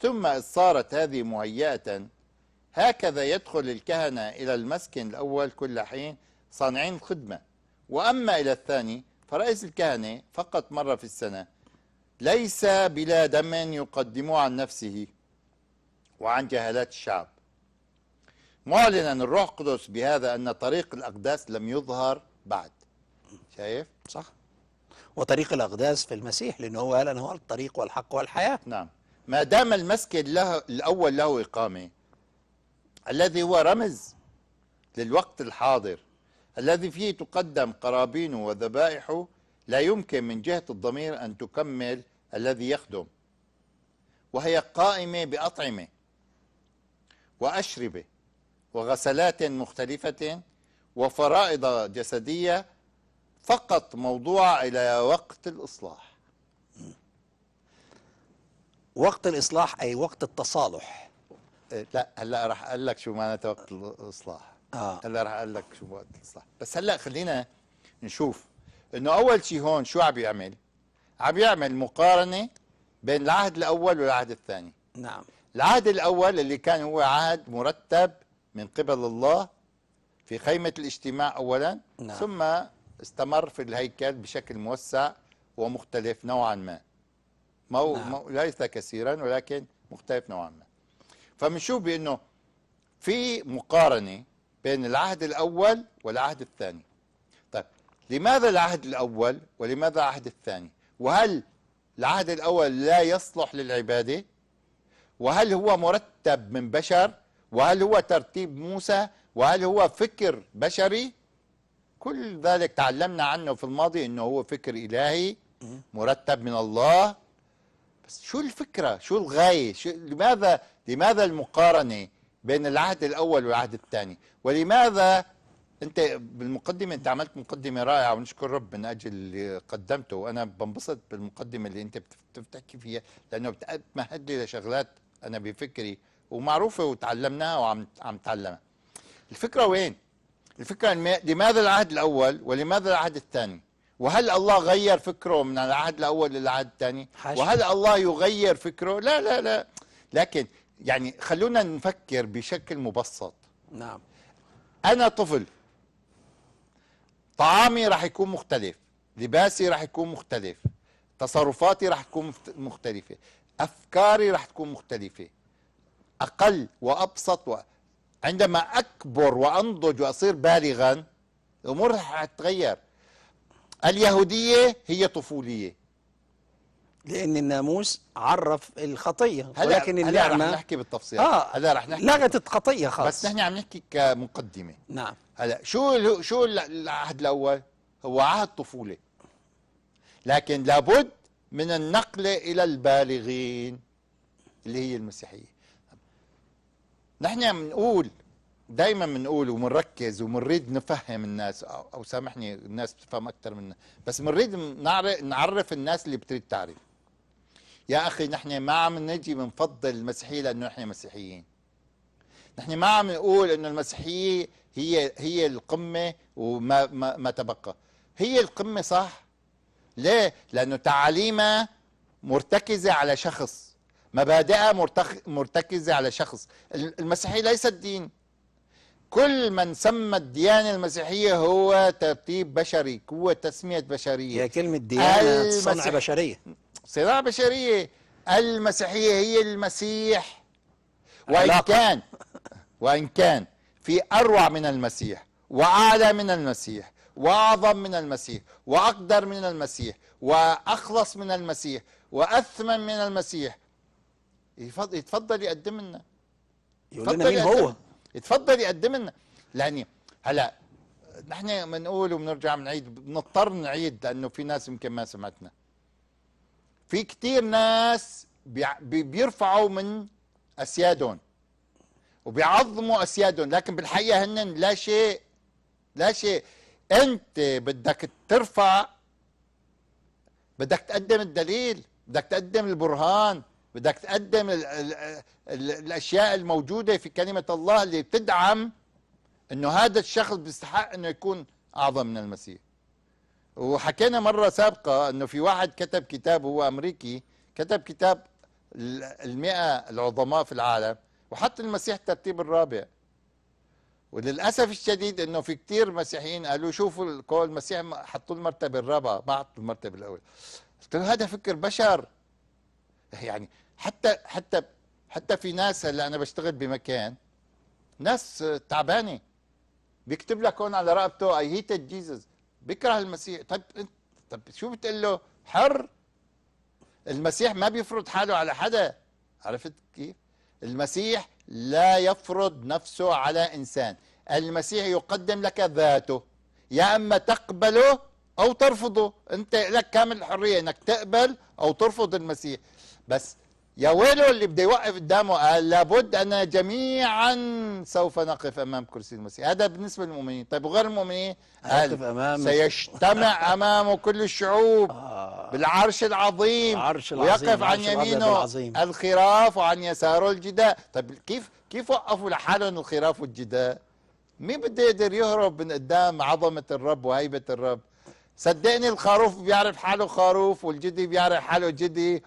ثم إذ صارت هذه مهيئة هكذا يدخل الكهنة إلى المسكن الأول كل حين صانعين الخدمة وأما إلى الثاني فرئيس الكهنة فقط مرة في السنة ليس بلا دم يقدمه عن نفسه وعن جهالات الشعب معلنا الروح القدس بهذا أن طريق الأقداس لم يظهر بعد شايف؟ صح وطريق الأقداس في المسيح لأنه هو قال أنا هو الطريق والحق والحياة نعم ما دام المسكن له الأول له إقامة الذي هو رمز للوقت الحاضر الذي فيه تقدم قرابينه وذبائحه لا يمكن من جهة الضمير أن تكمل الذي يخدم وهي قائمة بأطعمة وأشربة وغسلات مختلفة وفرائض جسدية فقط موضوع إلى وقت الإصلاح وقت الإصلاح أي وقت التصالح إيه، لا هلا راح أقول لك شو معناتها وقت الإصلاح آه. هلا راح أقول لك شو وقت الإصلاح بس هلا خلينا نشوف إنه أول شيء هون شو عم بيعمل عم بيعمل مقارنة بين العهد الأول والعهد الثاني نعم العهد الأول اللي كان هو عهد مرتب من قبل الله في خيمة الاجتماع أولا نعم. ثم استمر في الهيكل بشكل موسع ومختلف نوعا ما مو نعم. مو ليس كثيرا ولكن مختلف نوعا ما فبنشوف بانه في مقارنه بين العهد الاول والعهد الثاني طيب لماذا العهد الاول ولماذا العهد الثاني وهل العهد الاول لا يصلح للعباده وهل هو مرتب من بشر وهل هو ترتيب موسى وهل هو فكر بشري كل ذلك تعلمنا عنه في الماضي انه هو فكر الهي مرتب من الله بس شو الفكره شو الغايه شو لماذا لماذا المقارنه بين العهد الاول والعهد الثاني ولماذا انت بالمقدمه انت عملت مقدمه رائعه ونشكر رب من اجل اللي قدمته وانا بنبسط بالمقدمه اللي انت بتحكي فيها لانه بتمهد لي لشغلات انا بفكري ومعروفه وتعلمناها وعم عم تعلمها الفكره وين الفكرة لماذا العهد الأول ولماذا العهد الثاني وهل الله غير فكره من العهد الأول للعهد الثاني وهل الله يغير فكره لا لا لا لكن يعني خلونا نفكر بشكل مبسط نعم أنا طفل طعامي راح يكون مختلف لباسي راح يكون مختلف تصرفاتي راح تكون مختلفة أفكاري راح تكون مختلفة أقل وأبسط و... عندما أكبر وأنضج وأصير بالغا الأمور تتغير اليهودية هي طفولية لأن الناموس عرف الخطية هلا ولكن اللعنة هلا رح نحكي بالتفصيل آه هلا رح نحكي لغت الخطية خالص بس نحن عم نحكي كمقدمة نعم هلا شو شو العهد الأول؟ هو عهد طفولة لكن لابد من النقلة إلى البالغين اللي هي المسيحية نحن بنقول دايما بنقول وبنركز وبنريد نفهم الناس او, أو سامحني الناس بتفهم اكثر منا بس بنريد نعرف الناس اللي بتريد تعرف يا اخي نحن ما عم نجي بنفضل المسيحيه لانه نحن مسيحيين نحن ما عم نقول انه المسيحيه هي هي القمه وما ما, ما تبقى هي القمه صح ليه لانه تعاليمها مرتكزه على شخص مبادئها مرتخ... مرتكزة على شخص المسيحية ليست دين كل من سمى الديانة المسيحية هو ترتيب بشري هو تسمية بشرية هي كلمة ديانة المسيح... صنع بشرية صناعة بشرية المسيحية هي المسيح وإن كان وإن كان في أروع من المسيح وأعلى من المسيح وأعظم من المسيح وأقدر من المسيح وأخلص من المسيح وأثمن من المسيح يتفضل يقدم لنا يقول لنا مين هو يتفضل يقدم لنا يعني هلا نحن بنقول وبنرجع بنعيد بنضطر نعيد لانه في ناس يمكن ما سمعتنا في كثير ناس بيرفعوا من اسيادهم وبيعظموا اسيادهم لكن بالحقيقه هن لا شيء لا شيء انت بدك ترفع بدك تقدم الدليل بدك تقدم البرهان بدك تقدم الـ الـ الـ الاشياء الموجوده في كلمه الله اللي بتدعم انه هذا الشخص بيستحق انه يكون اعظم من المسيح وحكينا مره سابقه انه في واحد كتب كتاب هو امريكي كتب كتاب المئة العظماء في العالم وحط المسيح الترتيب الرابع وللاسف الشديد انه في كثير مسيحيين قالوا شوفوا المسيح حطوا المرتبه الرابعه ما حطوا المرتبه الاولى قلت له هذا فكر بشر [LAUGHS] يعني حتى حتى حتى في ناس هلا انا بشتغل بمكان ناس تعبانه بيكتب لك هون على رقبته اي هيتد جيزس بيكره المسيح طيب انت طب شو بتقول له حر المسيح ما بيفرض حاله على حدا عرفت كيف المسيح لا يفرض نفسه على انسان المسيح يقدم لك ذاته يا اما تقبله او ترفضه انت لك كامل الحريه انك تقبل او ترفض المسيح بس يا ويله اللي بده يوقف قدامه قال آه، لابد أننا جميعا سوف نقف أمام كرسي المسيح هذا بالنسبة للمؤمنين طيب وغير المؤمنين قال أمام سيجتمع [LAUGHS] أمامه كل الشعوب آه بالعرش العظيم العرش العظيم ويقف عن يمينه الخراف وعن يساره الجداء طيب كيف كيف وقفوا لحالهم الخراف والجداء مين بده يقدر يهرب من قدام عظمة الرب وهيبة الرب صدقني الخروف بيعرف حاله خروف والجدي بيعرف حاله جدي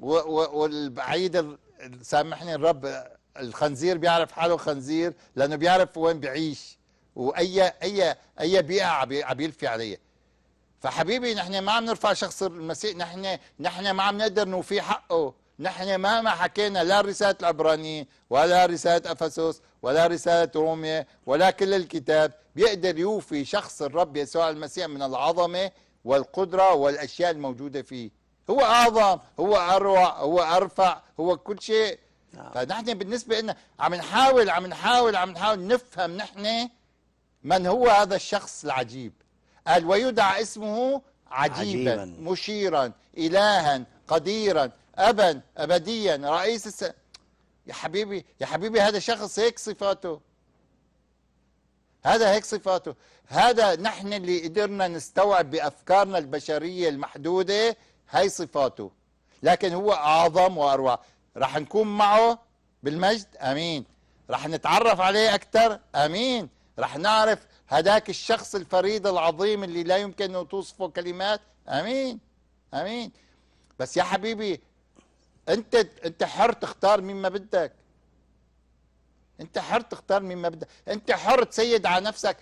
والبعيد سامحني الرب الخنزير بيعرف حاله خنزير لانه بيعرف وين بيعيش واي اي اي بيئه عم يلفي عليها فحبيبي نحن ما عم نرفع شخص المسيح نحن نحن ما عم نقدر نوفي حقه نحن ما ما حكينا لا رسالة العبرانيين ولا رسالة أفسس ولا رسالة روميا ولا كل الكتاب بيقدر يوفي شخص الرب يسوع المسيح من العظمة والقدرة والأشياء الموجودة فيه هو اعظم هو اروع هو ارفع هو كل شيء نعم. فنحن بالنسبه لنا عم نحاول عم نحاول عم نحاول نفهم نحن من هو هذا الشخص العجيب قال ويدعى اسمه عجيبا, عجيباً. مشيرا الها قديرا ابا ابديا رئيس الس... يا حبيبي يا حبيبي هذا شخص هيك صفاته هذا هيك صفاته هذا نحن اللي قدرنا نستوعب بافكارنا البشريه المحدوده هاي صفاته لكن هو أعظم وأروع رح نكون معه بالمجد أمين رح نتعرف عليه أكثر أمين رح نعرف هداك الشخص الفريد العظيم اللي لا يمكن أن توصفه كلمات أمين أمين بس يا حبيبي أنت أنت حر تختار مين ما بدك أنت حر تختار مين ما بدك أنت حر تسيد على نفسك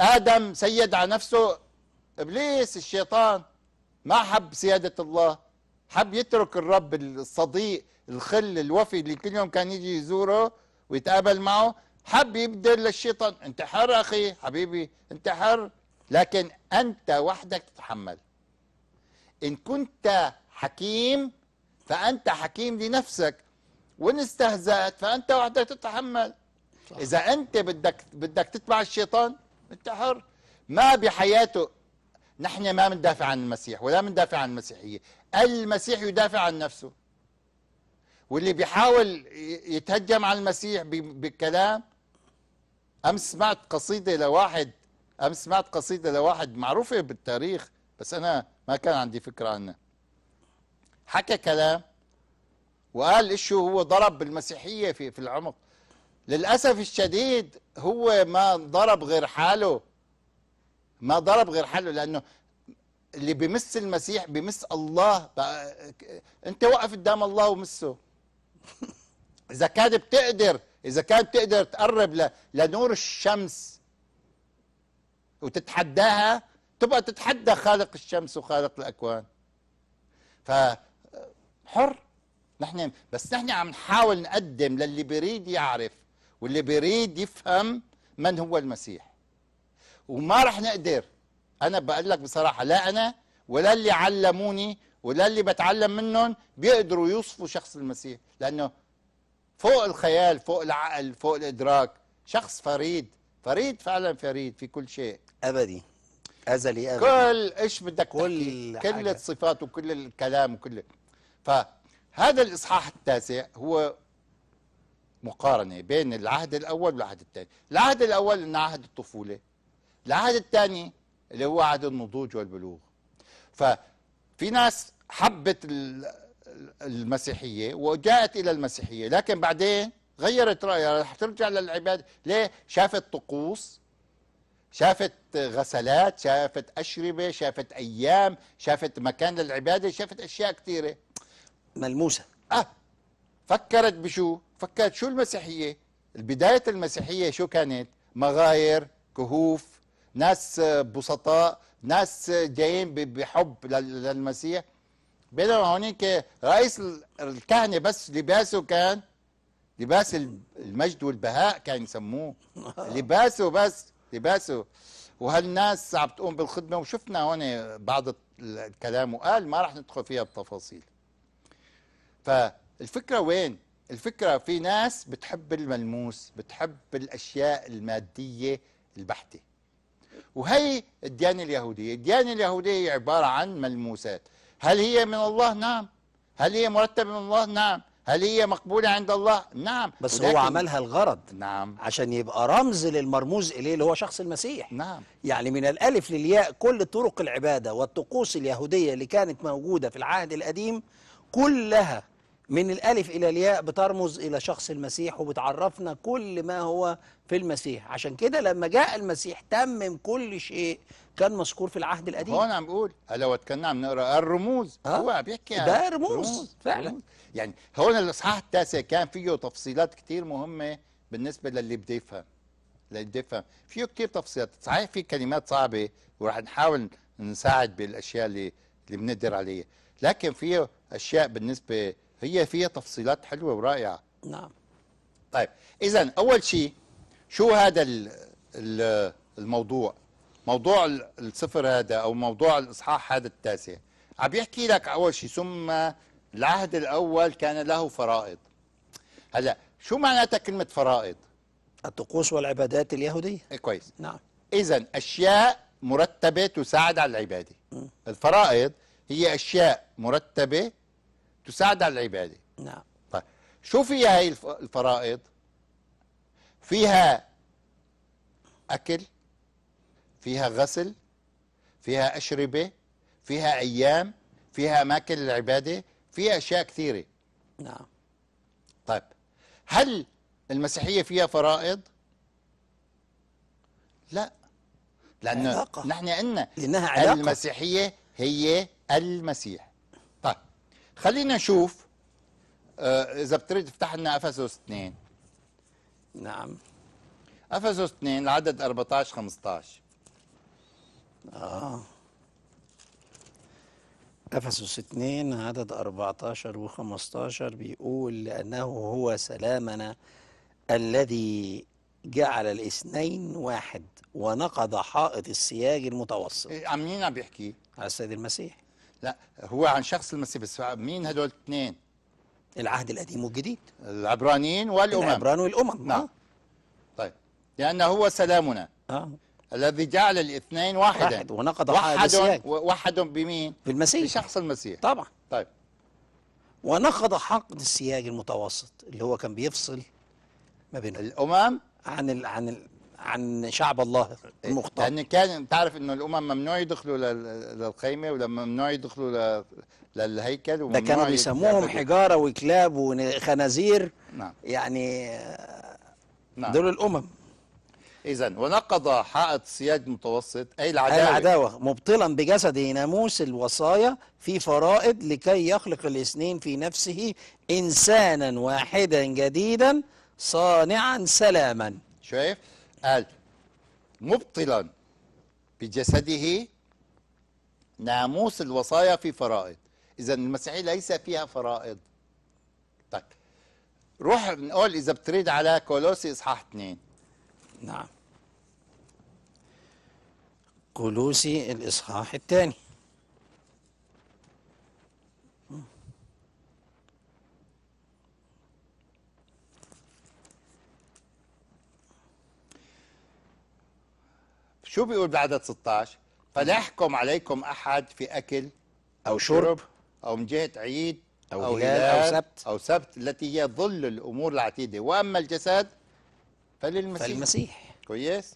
آدم سيد على نفسه إبليس الشيطان ما حب سيادة الله حب يترك الرب الصديق الخل الوفي اللي كل يوم كان يجي يزوره ويتقابل معه حب يبدل للشيطان انت حر اخي حبيبي انت حر لكن انت وحدك تتحمل ان كنت حكيم فانت حكيم لنفسك وان استهزأت فانت وحدك تتحمل صح. اذا انت بدك بدك تتبع الشيطان انت حر ما بحياته نحن ما مندافع عن المسيح ولا مندافع عن المسيحية المسيح يدافع عن نفسه واللي بيحاول يتهجم على المسيح بالكلام امس سمعت قصيده لواحد امس سمعت قصيده لواحد معروفه بالتاريخ بس انا ما كان عندي فكره عنها حكى كلام وقال اشو هو ضرب بالمسيحيه في في العمق للاسف الشديد هو ما ضرب غير حاله ما ضرب غير حله لانه اللي بمس المسيح بمس الله بقى انت وقف قدام الله ومسه [LAUGHS] اذا كان بتقدر اذا كان بتقدر تقرب ل... لنور الشمس وتتحداها تبقى تتحدى خالق الشمس وخالق الاكوان ف حر نحن بس نحن عم نحاول نقدم للي بيريد يعرف واللي بيريد يفهم من هو المسيح وما رح نقدر انا بقول لك بصراحه لا انا ولا اللي علموني ولا اللي بتعلم منهم بيقدروا يوصفوا شخص المسيح لانه فوق الخيال فوق العقل فوق الادراك شخص فريد فريد فعلا فريد في كل شيء ابدي ازلي ابدي كل ايش بدك كل كل الصفات وكل الكلام وكل فهذا الاصحاح التاسع هو مقارنه بين العهد الاول والعهد الثاني العهد الاول انه عهد الطفوله العهد الثاني اللي هو عهد النضوج والبلوغ ففي ناس حبت المسيحية وجاءت إلى المسيحية لكن بعدين غيرت رأيها رح ترجع للعبادة ليه شافت طقوس شافت غسلات شافت أشربة شافت أيام شافت مكان للعبادة شافت أشياء كثيرة ملموسة أه فكرت بشو فكرت شو المسيحية بداية المسيحية شو كانت مغاير كهوف ناس بسطاء ناس جايين بحب للمسيح بينما هونيك رئيس الكهنه بس لباسه كان لباس المجد والبهاء كان يسموه [LAUGHS] لباسه بس لباسه وهالناس عم تقوم بالخدمه وشفنا هون بعض الكلام وقال ما راح ندخل فيها بتفاصيل فالفكره وين الفكره في ناس بتحب الملموس بتحب الاشياء الماديه البحته وهي الديانة اليهودية الديانة اليهودية عبارة عن ملموسات هل هي من الله نعم هل هي مرتبة من الله نعم هل هي مقبولة عند الله نعم بس هو عملها الغرض نعم عشان يبقى رمز للمرموز إليه اللي هو شخص المسيح نعم يعني من الألف للياء كل طرق العبادة والطقوس اليهودية اللي كانت موجودة في العهد القديم كلها من الألف إلى الياء بترمز إلى شخص المسيح وبتعرفنا كل ما هو في المسيح عشان كده لما جاء المسيح تمم كل شيء كان مذكور في العهد القديم هو أنا عم بقول وقت كنا عم نقرأ الرموز أه؟ هو بيحكي يعني. ده رموز, رموز فعلا رموز. يعني هون الإصحاح التاسع كان فيه تفصيلات كتير مهمة بالنسبة للي بده يفهم للي بده يفهم فيه كتير تفصيلات صحيح في كلمات صعبة وراح نحاول نساعد بالأشياء اللي اللي بنقدر عليها لكن فيه أشياء بالنسبة هي فيها تفصيلات حلوه ورائعه نعم طيب اذا اول شيء شو هذا الموضوع موضوع الصفر هذا او موضوع الاصحاح هذا التاسع عم بيحكي لك اول شيء ثم العهد الاول كان له فرائض هلا شو معناتها كلمه فرائض الطقوس والعبادات اليهوديه إيه كويس نعم اذا اشياء مرتبه تساعد على العباده الفرائض هي اشياء مرتبه تساعد على العبادة نعم طيب شو فيها هاي الفرائض فيها أكل فيها غسل فيها أشربة فيها أيام فيها أماكن للعبادة فيها أشياء كثيرة نعم طيب هل المسيحية فيها فرائض؟ لا لأنه علاقة. نحن عندنا لأنها علاقة المسيحية هي المسيح خلينا نشوف آه، اذا بتريد تفتح لنا افسس 2 نعم افسس 2 العدد 14 15 اه افسس 2 عدد 14 و15 بيقول لانه هو سلامنا الذي جعل الاثنين واحد ونقض حائط السياج المتوسط إيه، عن مين عم بيحكي؟ على السيد المسيح لا هو عن شخص المسيح بس مين هدول الاثنين العهد القديم والجديد العبرانيين والامم العبران والامم نعم آه. طيب لانه هو سلامنا آه. الذي جعل الاثنين واحدا واحد ونقض وحد وحد بمين بالمسيح بشخص المسيح طبعا طيب ونقض حقد السياج المتوسط اللي هو كان بيفصل ما بين الامم عن ال عن ال عن شعب الله المختار لان يعني كان تعرف انه الامم ممنوع يدخلوا للخيمه ولما ممنوع يدخلوا للهيكل ده كانوا بيسموهم حجاره وكلاب وخنازير نعم يعني نعم. دول الامم إذا ونقض حائط سياج متوسط أي العداوة العداوة مبطلا بجسده ناموس الوصايا في فرائض لكي يخلق الاثنين في نفسه إنسانا واحدا جديدا صانعا سلاما شايف؟ قال مبطلا بجسده ناموس الوصايا في فرائض إذا المسيحية ليس فيها فرائض طيب روح نقول إذا بتريد على كولوسي إصحاح اثنين نعم كولوسي الإصحاح الثاني شو بيقول بالعدد 16 فلا يحكم عليكم أحد في أكل أو شرب أو من جهة عيد أو, أو هلال أو سبت أو سبت التي هي ظل الأمور العتيدة وأما الجسد فللمسيح فالمسيح كويس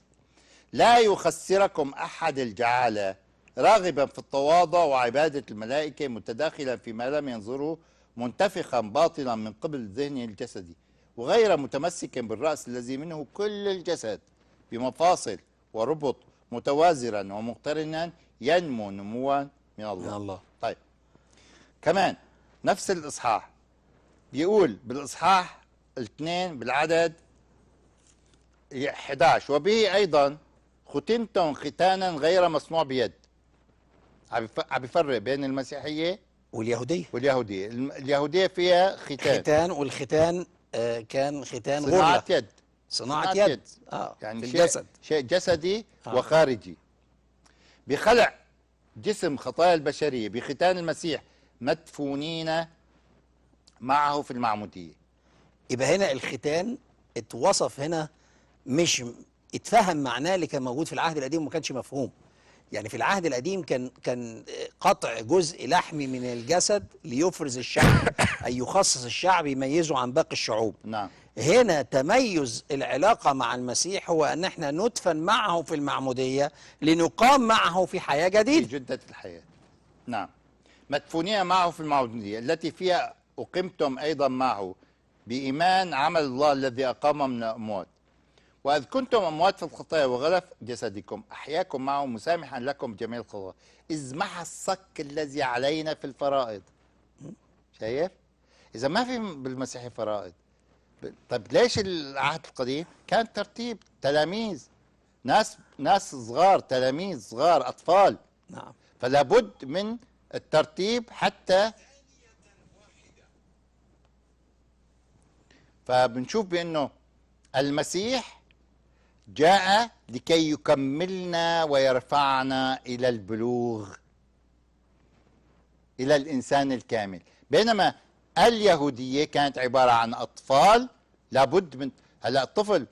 لا يخسركم أحد الجعالة راغبا في التواضع وعبادة الملائكة متداخلا فيما لم ينظره منتفخا باطلا من قبل ذهنه الجسدي وغير متمسك بالرأس الذي منه كل الجسد بمفاصل وربط متوازرا ومقترنا ينمو نموا من الله, من الله. طيب كمان نفس الإصحاح بيقول بالإصحاح الاثنين بالعدد 11 وبه أيضا ختنتم ختانا غير مصنوع بيد عم بفرق بين المسيحية واليهودية واليهودية اليهودية فيها ختان ختان والختان آه، كان ختان صناعة يد صناعة يد, يد. آه. يعني في الجسد. شيء جسدي آه. وخارجي بخلع جسم خطايا البشرية بختان المسيح مدفونين معه في المعمودية يبقى هنا الختان اتوصف هنا مش اتفهم معناه اللي كان موجود في العهد القديم وما كانش مفهوم يعني في العهد القديم كان كان قطع جزء لحمي من الجسد ليفرز الشعب اي يخصص الشعب يميزه عن باقي الشعوب نعم هنا تميز العلاقة مع المسيح هو أن احنا ندفن معه في المعمودية لنقام معه في حياة جديدة في جدة الحياة نعم مدفونين معه في المعمودية التي فيها أقمتم أيضا معه بإيمان عمل الله الذي أقام من الأموات وإذ كنتم أموات في الخطايا وغلف جسدكم أحياكم معه مسامحا لكم جميع الخطايا إذ محى الصك الذي علينا في الفرائض شايف؟ إذا ما في بالمسيح فرائض طيب ليش العهد القديم كان ترتيب تلاميذ ناس ناس صغار تلاميذ صغار اطفال نعم فلا بد من الترتيب حتى فبنشوف بانه المسيح جاء لكي يكملنا ويرفعنا الى البلوغ الى الانسان الكامل بينما اليهودية كانت عبارة عن أطفال لابد من هلا الطفل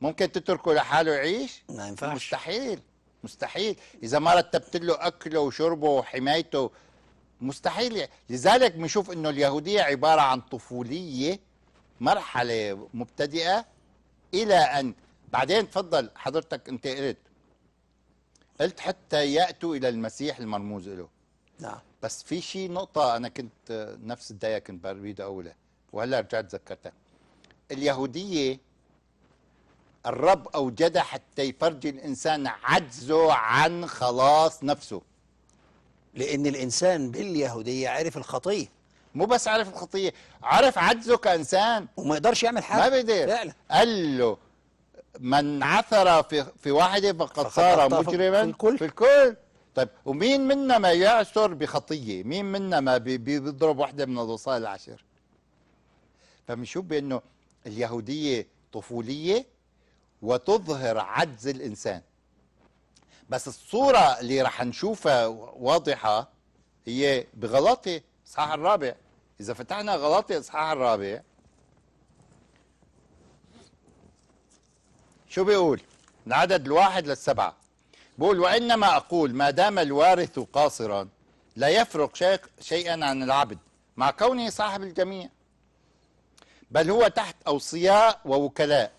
ممكن تتركه لحاله يعيش؟ ما ينفعش مستحيل مستحيل إذا ما رتبت له أكله وشربه وحمايته مستحيل لذلك بنشوف إنه اليهودية عبارة عن طفولية مرحلة مبتدئة إلى أن بعدين تفضل حضرتك أنت قلت قلت حتى يأتوا إلى المسيح المرموز له نعم بس في شيء نقطة أنا كنت نفس الداية كنت بريد أقولها وهلا رجعت ذكرتها اليهودية الرب أوجدها حتى يفرجي الإنسان عجزه عن خلاص نفسه لأن الإنسان باليهودية عرف الخطية مو بس عرف الخطية عرف عجزه كإنسان وما يقدرش يعمل حاجة ما بيقدر فعلا قال له من عثر في في واحدة فقد صار مجرما في الكل, في الكل طيب ومين منا ما يعثر بخطيه مين منا ما بيضرب وحده من الوصايا العشر فبنشوف بأنه اليهودية طفولية وتظهر عجز الإنسان بس الصورة اللي رح نشوفها واضحة هي بغلاطي إصحاح الرابع إذا فتحنا غلاطي إصحاح الرابع شو بيقول؟ من عدد الواحد للسبعة بقول وإنما أقول ما دام الوارث قاصرا لا يفرق شيء شيئا عن العبد مع كونه صاحب الجميع بل هو تحت أوصياء ووكلاء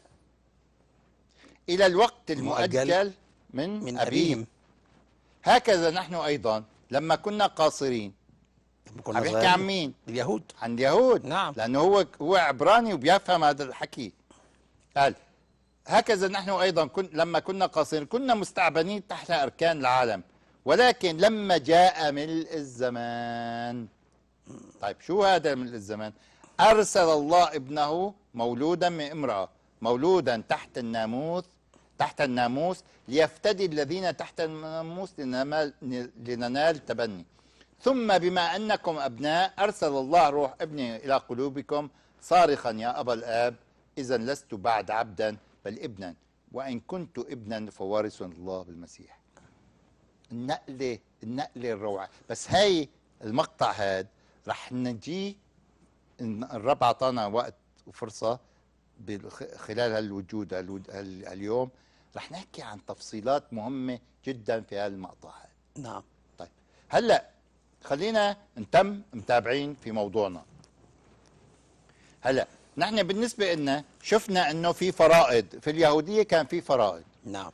إلى الوقت المؤجل من, من أبيهم, هكذا نحن أيضا لما كنا قاصرين كنا بيحكي عن مين؟ اليهود عن اليهود نعم لأنه هو هو عبراني وبيفهم هذا الحكي قال هكذا نحن أيضا كن لما كنا قاصرين كنا مستعبدين تحت أركان العالم ولكن لما جاء ملء الزمان طيب شو هذا ملء الزمان أرسل الله ابنه مولودا من امرأة مولودا تحت الناموس تحت الناموس ليفتدي الذين تحت الناموس لننال تبني ثم بما أنكم أبناء أرسل الله روح ابنه إلى قلوبكم صارخا يا أبا الآب إذا لست بعد عبدا بل ابنا وإن كنت ابنا فوارث الله بالمسيح النقلة النقلة الروعة بس هاي المقطع هاد رح نجي الرب أعطانا وقت وفرصة خلال هالوجود اليوم رح نحكي عن تفصيلات مهمة جدا في هالمقطع هاد نعم طيب هلأ خلينا نتم متابعين في موضوعنا هلأ نحن بالنسبة لنا شفنا أنه في فرائض في اليهودية كان في فرائض نعم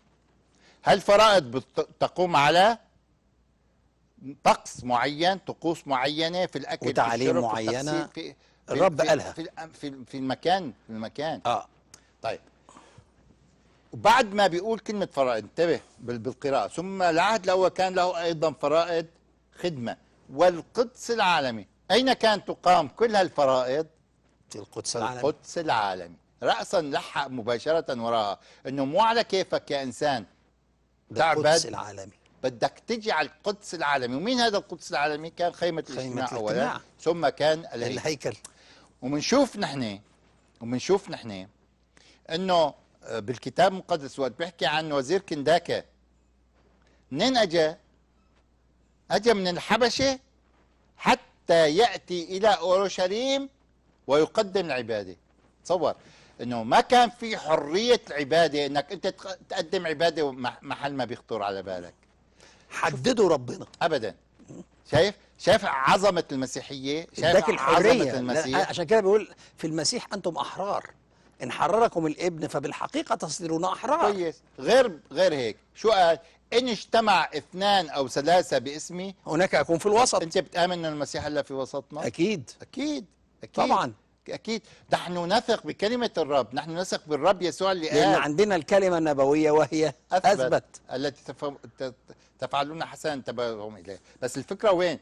هل فرائض تقوم على طقس معين طقوس معينة في الأكل وتعاليم معينة في, في الرب في قالها في, في, في المكان في المكان آه طيب وبعد ما بيقول كلمة فرائض انتبه بالقراءة ثم العهد الأول كان له أيضا فرائض خدمة والقدس العالمي أين كانت تقام كل هالفرائض القدس العالمي القدس العالمي رأسا لحق مباشرة وراها انه مو على كيفك يا انسان تعبد القدس العالمي بدك تجي على القدس العالمي ومين هذا القدس العالمي كان خيمة, خيمة الاجتماع اولا ثم كان الهيكل, الهيكل. ومنشوف نحن ومنشوف نحن انه آه، بالكتاب المقدس وقت بيحكي عن وزير كنداكة منين اجى؟ اجى من الحبشة حتى يأتي إلى أورشليم ويقدم العبادة تصور انه ما كان في حرية العبادة انك انت تقدم عبادة محل ما بيخطر على بالك حددوا ربنا ابدا شايف شايف عظمة المسيحية شايف عظمة المسيح عشان كده بيقول في المسيح انتم احرار ان حرركم الابن فبالحقيقة تصيرون احرار كويس غير غير هيك شو قال ان اجتمع اثنان او ثلاثة باسمي هناك اكون في الوسط انت بتآمن ان المسيح هلا في وسطنا اكيد اكيد أكيد. طبعا اكيد نحن نثق بكلمه الرب نحن نثق بالرب يسوع اللي قال لان عندنا الكلمه النبويه وهي اثبت, أثبت. التي تفعلون حسنا تبعهم اليه بس الفكره وين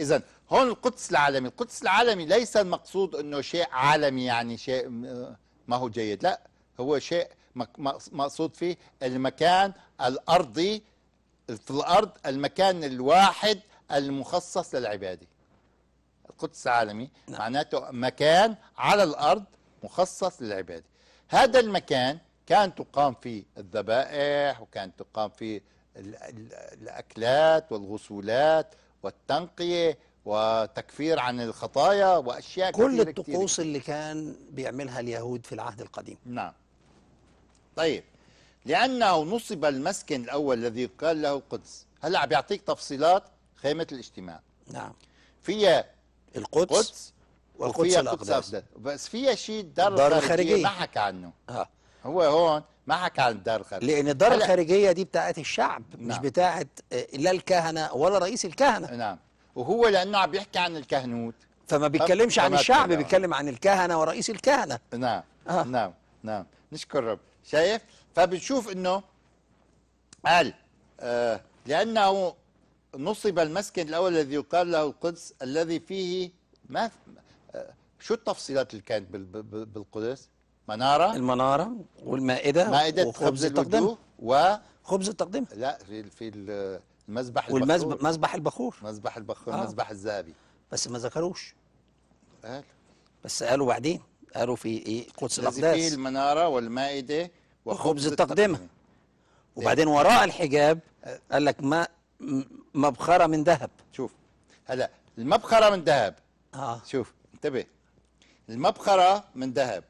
اذا هون القدس العالمي القدس العالمي ليس المقصود انه شيء عالمي يعني شيء ما هو جيد لا هو شيء مقصود فيه المكان الارضي في الارض المكان الواحد المخصص للعباده القدس عالمي نعم. معناته مكان على الأرض مخصص للعبادة هذا المكان كان تقام فيه الذبائح وكان تقام فيه الأكلات والغسولات والتنقية وتكفير عن الخطايا وأشياء كل كثيرة الطقوس اللي كان بيعملها اليهود في العهد القديم نعم طيب لأنه نصب المسكن الأول الذي قال له القدس هلأ بيعطيك تفصيلات خيمة الاجتماع نعم فيها القدس, القدس والقدس الأقدس بس في شيء الدار, الدار الخارجية ما حكى عنه آه. هو هون ما حكى عن الدار الخارجية لأن الدار الخارجية دي بتاعت الشعب نعم. مش بتاعت آه، لا الكهنة ولا رئيس الكهنة نعم وهو لأنه عم بيحكي عن الكهنوت فما بيتكلمش عن الشعب نعم. بيتكلم عن الكهنة ورئيس الكهنة نعم آه. نعم نعم نشكر رب شايف فبنشوف انه قال آه لانه نصب المسكن الأول الذي يقال له القدس الذي فيه ما شو التفصيلات اللي كانت بالقدس منارة المنارة والمائدة مائدة وخبز التقديم وخبز خبز التقديم لا في في المذبح البخور مذبح البخور مذبح البخور آه. المذبح الذهبي بس ما ذكروش قال بس قالوا بعدين قالوا في ايه قدس الاقداس في المناره والمائده وخبز التقدمه وبعدين وراء الحجاب قال لك ما مبخره من ذهب شوف هلا المبخره من ذهب اه شوف انتبه المبخره من ذهب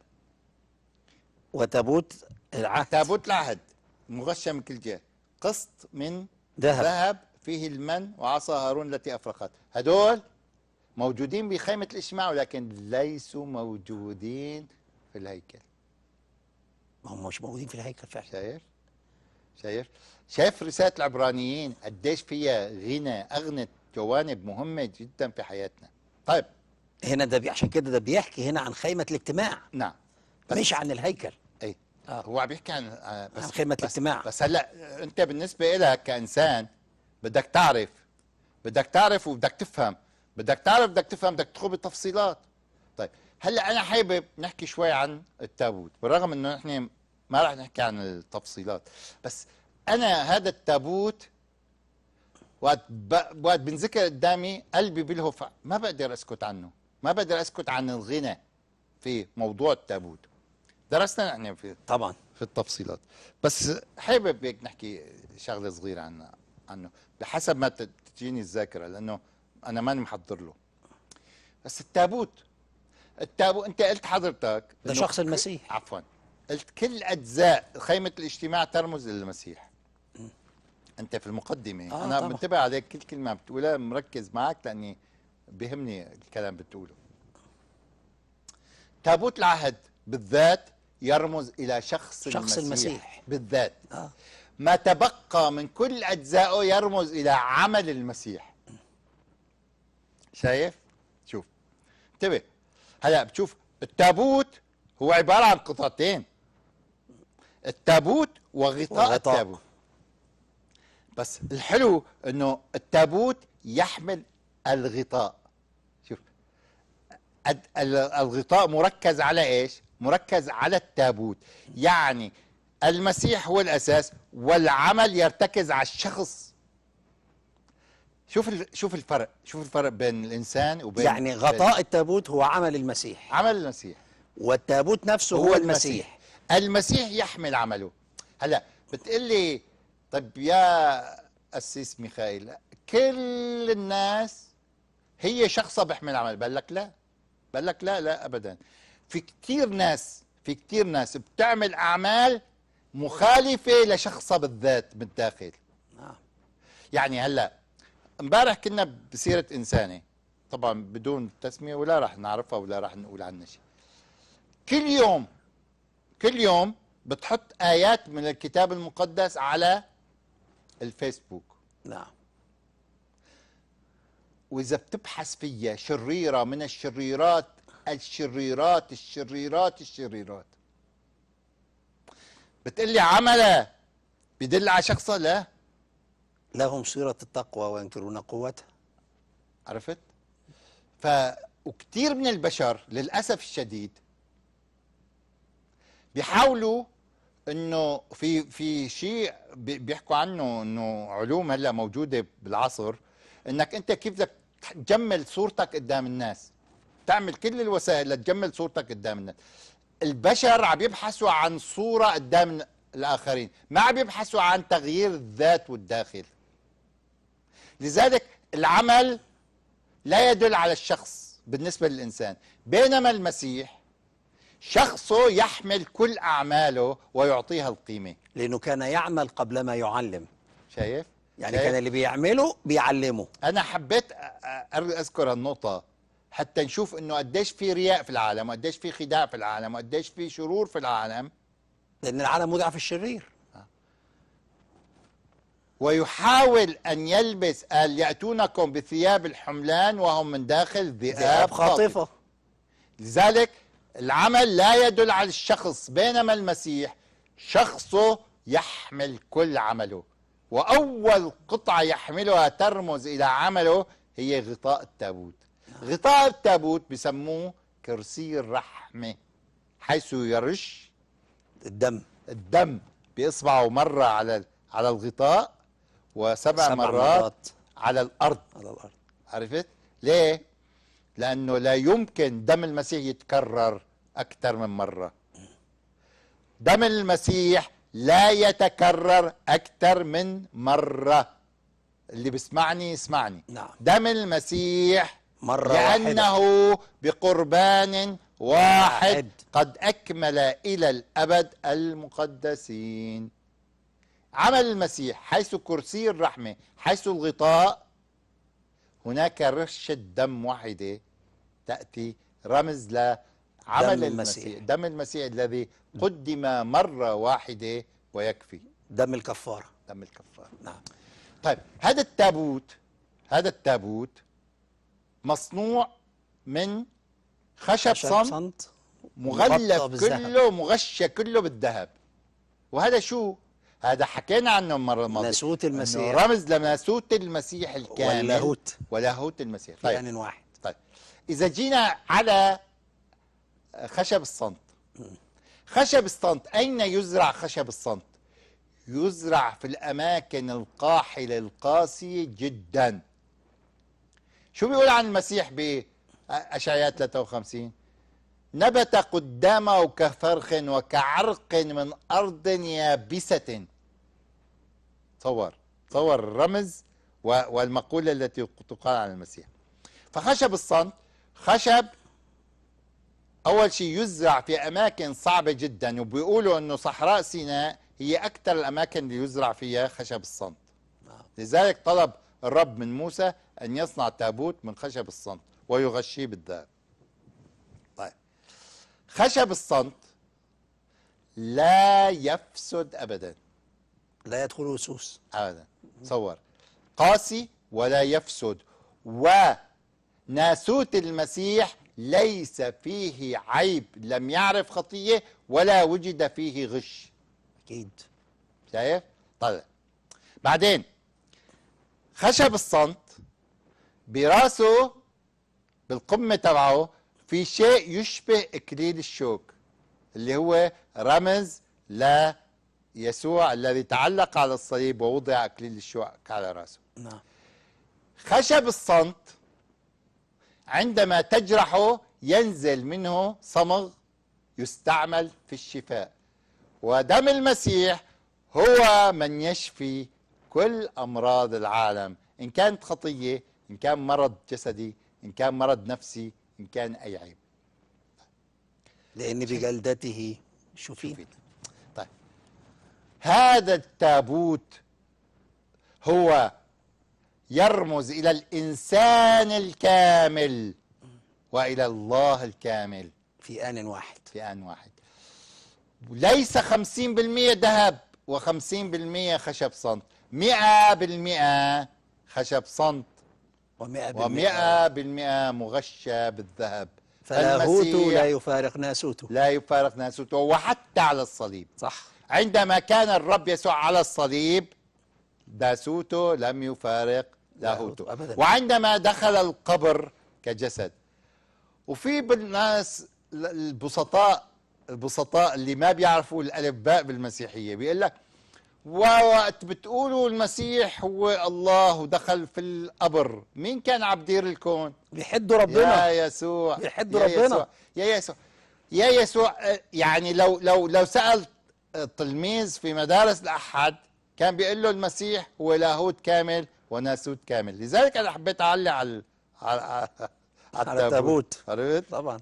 وتابوت العهد تابوت العهد مغشى من كل جهه قسط من ذهب ذهب فيه المن وعصا هارون التي افرقت هدول موجودين بخيمه الاجتماع ولكن ليسوا موجودين في الهيكل ما هم مش موجودين في الهيكل فعلا شايف شايف شايف رسالة العبرانيين قديش فيها غنى أغنت جوانب مهمة جدا في حياتنا طيب هنا ده عشان كده ده بيحكي هنا عن خيمة الاجتماع نعم بس مش عن الهيكل ايه آه. هو بيحكي عن آه، بس عن خيمة بس الاجتماع بس هلا أنت بالنسبة لك كإنسان بدك تعرف بدك تعرف وبدك تفهم بدك تعرف بدك تفهم بدك تدخل بالتفصيلات طيب هلا أنا حابب نحكي شوي عن التابوت بالرغم إنه نحن ما راح نحكي عن التفصيلات بس انا هذا التابوت وقت وقت بنذكر قدامي قلبي بلهف ما بقدر اسكت عنه ما بقدر اسكت عن الغنى في موضوع التابوت درسنا يعني في طبعا في التفصيلات بس حابب هيك نحكي شغله صغيره عنه عنه بحسب ما تجيني الذاكره لانه انا ماني محضر له بس التابوت التابوت انت قلت حضرتك ده شخص المسيح عفوا قلت كل اجزاء خيمه الاجتماع ترمز للمسيح انت في المقدمه آه انا طبعا. متبع عليك كل كلمه بتقولها مركز معك لاني بهمني الكلام بتقوله تابوت العهد بالذات يرمز الى شخص, شخص المسيح, المسيح. بالذات آه. ما تبقى من كل اجزائه يرمز الى عمل المسيح شايف شوف انتبه هلا بتشوف التابوت هو عباره عن قطعتين التابوت وغطاء, وغطاء. التابوت بس الحلو انه التابوت يحمل الغطاء شوف الغطاء مركز على ايش مركز على التابوت يعني المسيح هو الاساس والعمل يرتكز على الشخص شوف شوف الفرق شوف الفرق بين الانسان وبين يعني غطاء التابوت هو عمل المسيح عمل المسيح والتابوت نفسه هو, هو المسيح. المسيح المسيح يحمل عمله هلا بتقول لي طيب يا أسيس ميخائيل كل الناس هي شخصة بحمل عمل بقول لك لا بقول لك لا لا ابدا في كثير ناس في كثير ناس بتعمل اعمال مخالفه لشخصها بالذات بالداخل نعم. يعني هلا امبارح كنا بسيره انسانه طبعا بدون تسميه ولا راح نعرفها ولا راح نقول عنها شيء كل يوم كل يوم بتحط ايات من الكتاب المقدس على الفيسبوك نعم واذا بتبحث فيا شريره من الشريرات الشريرات الشريرات الشريرات بتقلي عمله بيدل على شخصه لا لهم صيرة التقوى وينكرون قوتها عرفت ف وكثير من البشر للأسف الشديد بيحاولوا انه في في شيء بيحكوا عنه انه علوم هلا موجوده بالعصر انك انت كيف بدك تجمل صورتك قدام الناس تعمل كل الوسائل لتجمل صورتك قدام الناس البشر عم يبحثوا عن صوره قدام الاخرين ما عم يبحثوا عن تغيير الذات والداخل لذلك العمل لا يدل على الشخص بالنسبه للانسان بينما المسيح شخصه يحمل كل أعماله ويعطيها القيمة لأنه كان يعمل قبل ما يعلم شايف؟ يعني شايف؟ كان اللي بيعمله بيعلمه أنا حبيت أذكر النقطة حتى نشوف انه قديش في رياء في العالم وقديش في خداع في العالم وقديش في شرور في العالم لان العالم وضع في الشرير آه. ويحاول أن يلبس قال يأتونكم بثياب الحملان وهم من داخل ذئاب خاطفة لذلك العمل لا يدل على الشخص بينما المسيح شخصه يحمل كل عمله وأول قطعة يحملها ترمز إلى عمله هي غطاء التابوت غطاء التابوت بسموه كرسي الرحمة حيث يرش الدم الدم بإصبعه مرة على على الغطاء وسبع سبع مرات, مرات على الأرض على الأرض عرفت؟ ليه؟ لأنه لا يمكن دم المسيح يتكرر أكثر من مرة دم المسيح لا يتكرر أكثر من مرة اللي بيسمعني يسمعني نعم. دم المسيح مرة لأنه واحدة. بقربان واحد, واحد قد أكمل إلى الأبد المقدسين عمل المسيح حيث كرسي الرحمة حيث الغطاء هناك رشة دم واحدة تأتي رمز لعمل دم المسيح. المسيح دم المسيح الذي قدم مرة واحدة ويكفي دم الكفارة دم الكفارة نعم طيب هذا التابوت هذا التابوت مصنوع من خشب, خشب صمت, صمت مغلف كله مغشى كله بالذهب وهذا شو هذا حكينا عنه المره الماضيه لاهوت المسيح رمز لماسوت المسيح الكامل ولاهوت ولاهوت المسيح طيب يعني واحد طيب اذا جينا على خشب الصنت خشب الصنت اين يزرع خشب الصنت؟ يزرع في الاماكن القاحله القاسيه جدا شو بيقول عن المسيح باشعياء 53 نبت قدامه كفرخ وكعرق من أرض يابسة تصور تصور الرمز والمقولة التي تقال عن المسيح فخشب الصمت خشب أول شيء يزرع في أماكن صعبة جدا وبيقولوا أنه صحراء سيناء هي أكثر الأماكن اللي يزرع فيها خشب الصمت لذلك طلب الرب من موسى أن يصنع تابوت من خشب الصمت ويغشيه بالذهب طيب خشب الصمت لا يفسد أبدا لا يدخل سوس أبدا تصور قاسي ولا يفسد وناسوت المسيح ليس فيه عيب لم يعرف خطية ولا وجد فيه غش أكيد شايف؟ طيب بعدين خشب الصمت براسه بالقمة تبعه في شيء يشبه إكليل الشوك اللي هو رمز لا يسوع الذي تعلق على الصليب ووضع أكليل الشوك على رأسه نعم خشب الصمت عندما تجرحه ينزل منه صمغ يستعمل في الشفاء ودم المسيح هو من يشفي كل أمراض العالم إن كانت خطية إن كان مرض جسدي إن كان مرض نفسي إن كان أي عيب لأن بجلدته شفيت هذا التابوت هو يرمز الى الانسان الكامل والى الله الكامل في ان واحد في ان واحد ليس خمسين بالمية ذهب وخمسين بالمية خشب صنط مئة بالمئة خشب صنط ومئة بالمئة, ومئة بالمئة مغشى بالذهب فلاهوت لا يفارق ناسوته لا يفارق ناسوته وحتى على الصليب صح عندما كان الرب يسوع على الصليب داسوته لم يفارق لاهوته أبداً. وعندما دخل القبر كجسد وفي بالناس البسطاء البسطاء اللي ما بيعرفوا الالباء بالمسيحيه بيقول لك ووقت بتقولوا المسيح هو الله ودخل في القبر مين كان عم الكون بيحدوا ربنا يا يسوع بيحدوا ربنا يسوع. يا يسوع يا يسوع يعني لو لو لو سالت التلميذ في مدارس الأحد كان بيقول له المسيح هو لاهوت كامل وناسوت كامل لذلك أنا حبيت أعلق على على على التابوت عرفت؟ طبعا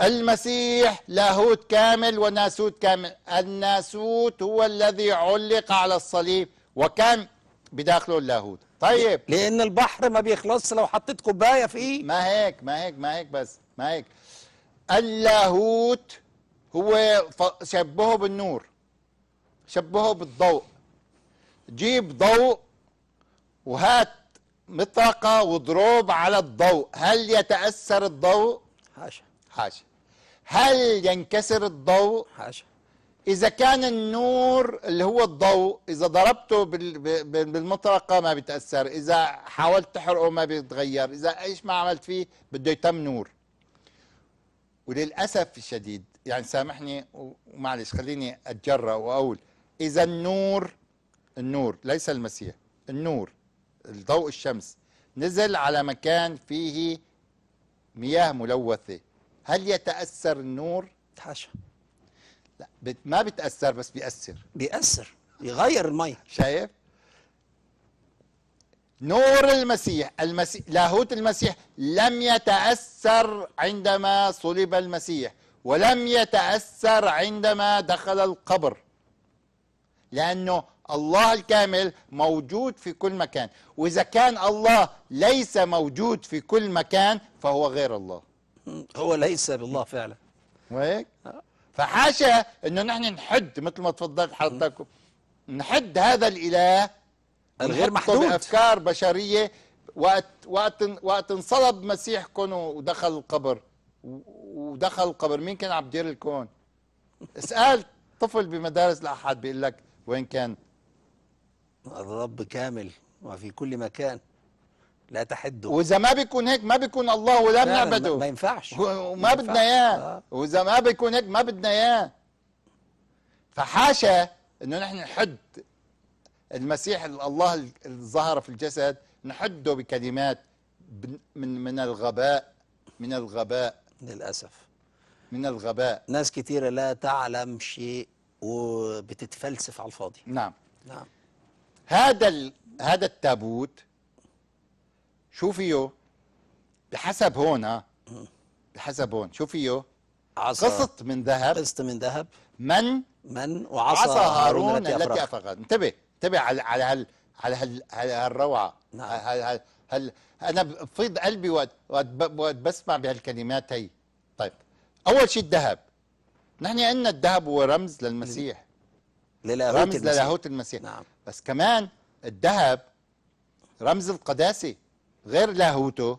المسيح لاهوت كامل وناسوت كامل الناسوت هو الذي علق على الصليب وكان بداخله اللاهوت طيب لان البحر ما بيخلصش لو حطيت كوبايه فيه ما هيك ما هيك ما هيك بس ما هيك اللاهوت هو شبهه بالنور شبهه بالضوء جيب ضوء وهات مطرقة واضرب على الضوء هل يتأثر الضوء؟ حاشا حاشا هل ينكسر الضوء؟ حاشا إذا كان النور اللي هو الضوء إذا ضربته بالمطرقة ما بيتأثر إذا حاولت تحرقه ما بيتغير إذا إيش ما عملت فيه بده يتم نور وللأسف الشديد يعني سامحني ومعلش خليني اتجرأ واقول اذا النور النور ليس المسيح النور الضوء الشمس نزل على مكان فيه مياه ملوثه هل يتاثر النور؟ حاشا لا بت ما بتاثر بس بياثر بياثر بيغير المي شايف؟ نور المسيح المسيح لاهوت المسيح لم يتاثر عندما صلب المسيح ولم يتأثر عندما دخل القبر لأنه الله الكامل موجود في كل مكان وإذا كان الله ليس موجود في كل مكان فهو غير الله هو ليس بالله فعلا وهيك فحاشا انه نحن نحد مثل ما تفضلت حضرتك نحد هذا الاله الغير محدود بافكار بشريه وقت وقت وقت انصلب مسيحكم ودخل القبر ودخل القبر مين كان عم عبد الكون اسال طفل بمدارس الاحد بيقول لك وين كان الرب كامل وفي كل مكان لا تحده واذا ما بيكون هيك ما بيكون الله ولا بنعبده ما ينفعش وما بدنا اياه آه. واذا ما بيكون هيك ما بدنا اياه فحاشا انه نحن نحد المسيح الله اللي ظهر في الجسد نحده بكلمات من من الغباء من الغباء للأسف من الغباء ناس كتيرة لا تعلم شيء وبتتفلسف على الفاضي نعم نعم هذا هذا التابوت شو فيه بحسب هون بحسب هون شو فيه قسط من ذهب قسط من ذهب من من وعصا هارون التي افرغ انتبه انتبه على على هال على هال على هالروعه نعم. هل انا بفيض قلبي وقت بسمع بهالكلمات هي طيب اول شيء الذهب نحن عندنا الذهب هو رمز للمسيح للاهوت رمز المسيح. للاهوت المسيح نعم. بس كمان الذهب رمز القداسه غير لاهوته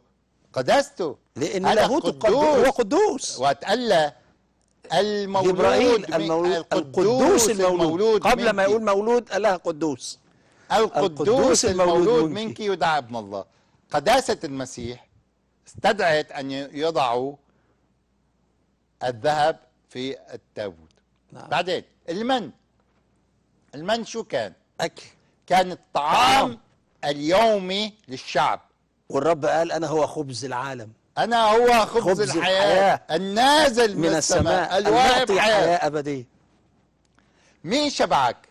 قداسته لان لاهوته قدوس هو قدوس وقت قال المولود ابراهيم المولود القدوس, المولود قبل ما يقول مولود قال لها قدوس القدوس, القدوس المولود, المولود منك يدعى ابن الله قداسة المسيح استدعت أن يضعوا الذهب في التابوت نعم. بعدين المن المن شو كان أكل كان الطعام اليومي للشعب والرب قال أنا هو خبز العالم أنا هو خبز, خبز الحياة, الحياة النازل من, من السماء, السماء الواقع حياة, حياة أبدية مين شبعك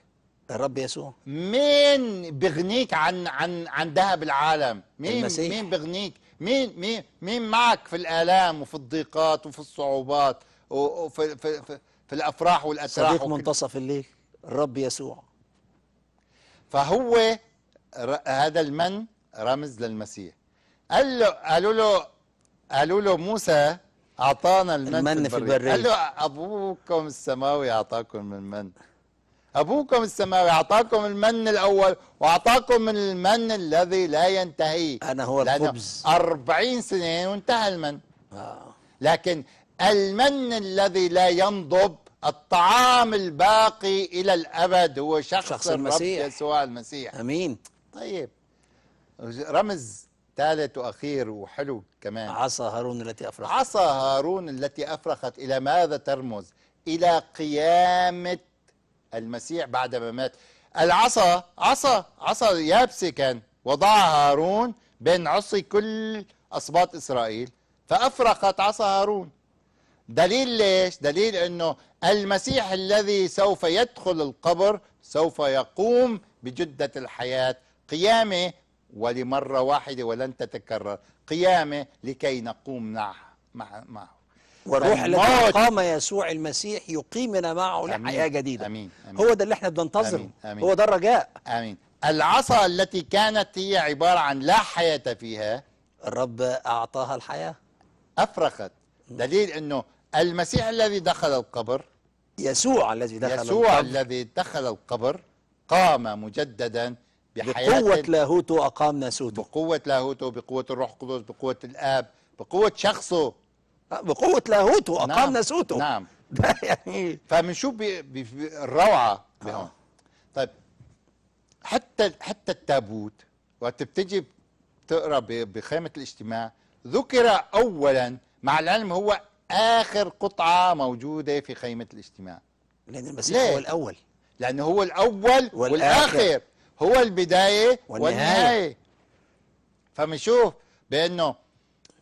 الرب يسوع مين بغنيك عن عن عن ذهب العالم مين المسيح. مين بغنيك مين مين مين معك في الآلام وفي الضيقات وفي الصعوبات وفي في في, في الأفراح والاسراح صديق منتصف الليل الرب يسوع فهو هذا المن رمز للمسيح قال له قالوا له قالوا له موسى اعطانا المن, المن في البرية قال له ابوكم السماوي اعطاكم المن أبوكم السماوي أعطاكم المن الأول وأعطاكم المن الذي لا ينتهي أنا هو الخبز أربعين سنة وانتهى المن آه. لكن المن الذي لا ينضب الطعام الباقي إلى الأبد هو شخص, شخص المسيح يسوع المسيح أمين طيب رمز ثالث وأخير وحلو كمان عصا هارون التي أفرخت عصا هارون التي أفرخت إلى ماذا ترمز؟ إلى قيامة المسيح بعدما مات العصا عصا عصا يابسة كان وضعها هارون بين عصي كل أصباط إسرائيل فأفرقت عصا هارون دليل ليش؟ دليل أنه المسيح الذي سوف يدخل القبر سوف يقوم بجدة الحياة قيامة ولمرة واحدة ولن تتكرر قيامة لكي نقوم معه, معه. والروح التي قام يسوع المسيح يقيمنا معه لحياة جديدة أمين. أمين. هو ده اللي احنا بننتظره أمين. أمين. هو ده الرجاء أمين العصا التي كانت هي عبارة عن لا حياة فيها الرب أعطاها الحياة أفرخت دليل أنه المسيح الذي دخل القبر يسوع الذي دخل يسوع القبر الذي دخل القبر قام مجددا بحياة بقوة لاهوته أقام ناسوته بقوة لاهوته بقوة الروح القدس بقوة الآب بقوة شخصه بقوه لاهوته اقامنا نعم. ناسوته نعم [LAUGHS] ده يعني فبنشوف الروعه آه. طيب حتى حتى التابوت وقت بتجي بتقرا بخيمه الاجتماع ذكر اولا مع العلم هو اخر قطعه موجوده في خيمه الاجتماع لان المسيح ليه؟ هو الاول لان هو الاول والآخر, والآخر. هو البدايه والنهايه, والنهاية. فبنشوف بانه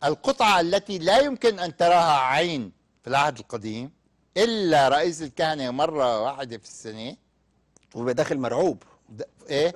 القطعة التي لا يمكن أن تراها عين في العهد القديم إلا رئيس الكهنة مرة واحده في السنة وبداخل مرعوب إيه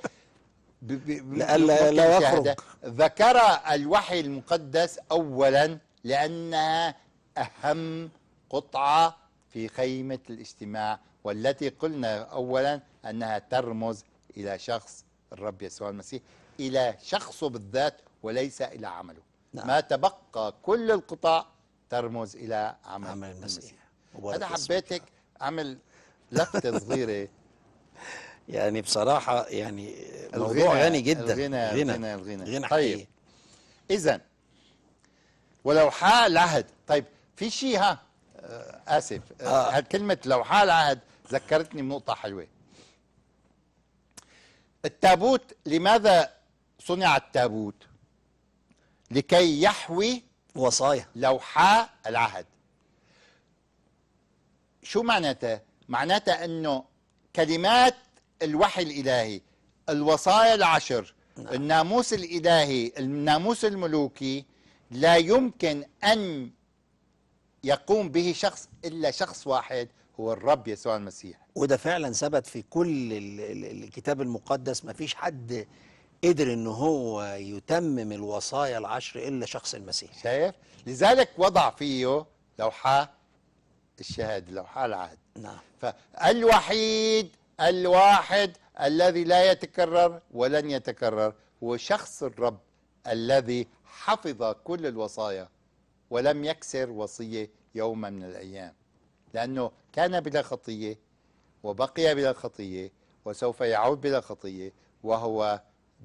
لا, لا يخرج ذكر الوحي المقدس أولا لأنها أهم قطعة في خيمة الاجتماع والتي قلنا أولا أنها ترمز إلى شخص الرب يسوع المسيح إلى شخصه بالذات وليس إلى عمله نعم. ما تبقى كل القطاع ترمز إلى عمل, عمل المسيح أنا حبيتك أعمل لفتة صغيرة [LAUGHS] يعني بصراحة يعني موضوع غني جدا الغنى الغنى الغنى, الغنى. الغنى طيب إذا ولو حال عهد طيب في شيء ها آه، آسف آه. آه. كلمة لو حال عهد ذكرتني بنقطة حلوة التابوت لماذا صنع التابوت لكي يحوي وصايا لوحاء العهد شو معناتها؟ معناتها أنه كلمات الوحي الإلهي الوصايا العشر نعم. الناموس الإلهي الناموس الملوكي لا يمكن أن يقوم به شخص إلا شخص واحد هو الرب يسوع المسيح وده فعلا ثبت في كل الكتاب المقدس ما فيش حد قدر ان هو يتمم الوصايا العشر الا شخص المسيح شايف لذلك وضع فيه لوحه الشهاده لوحه العهد نعم فالوحيد الواحد الذي لا يتكرر ولن يتكرر هو شخص الرب الذي حفظ كل الوصايا ولم يكسر وصيه يوما من الايام لانه كان بلا خطيه وبقي بلا خطيه وسوف يعود بلا خطيه وهو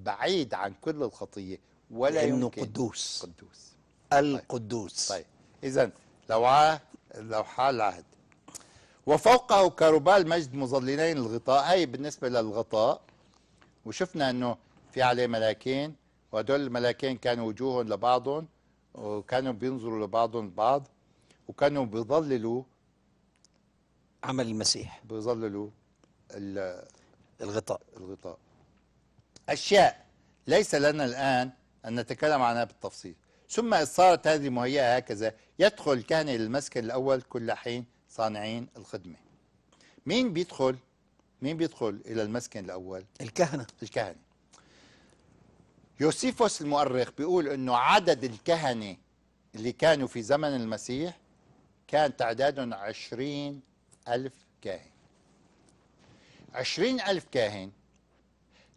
بعيد عن كل الخطيه ولا لأنه يمكن قدوس قدوس القدوس طيب, طيب. اذا لو ع... لو حال وفوقه كربال مجد مظللين الغطاء هي بالنسبه للغطاء وشفنا انه في عليه ملاكين وهدول الملاكين كانوا وجوههم لبعضهم وكانوا بينظروا لبعضهم البعض وكانوا بيظللوا عمل المسيح بيظللوا الغطاء الغطاء أشياء ليس لنا الآن أن نتكلم عنها بالتفصيل ثم صارت هذه مهيئة هكذا يدخل الكهنة للمسكن الأول كل حين صانعين الخدمة مين بيدخل مين بيدخل إلى المسكن الأول الكهنة الكهنة يوسيفوس المؤرخ بيقول أنه عدد الكهنة اللي كانوا في زمن المسيح كان تعدادهم عشرين ألف كاهن عشرين ألف كاهن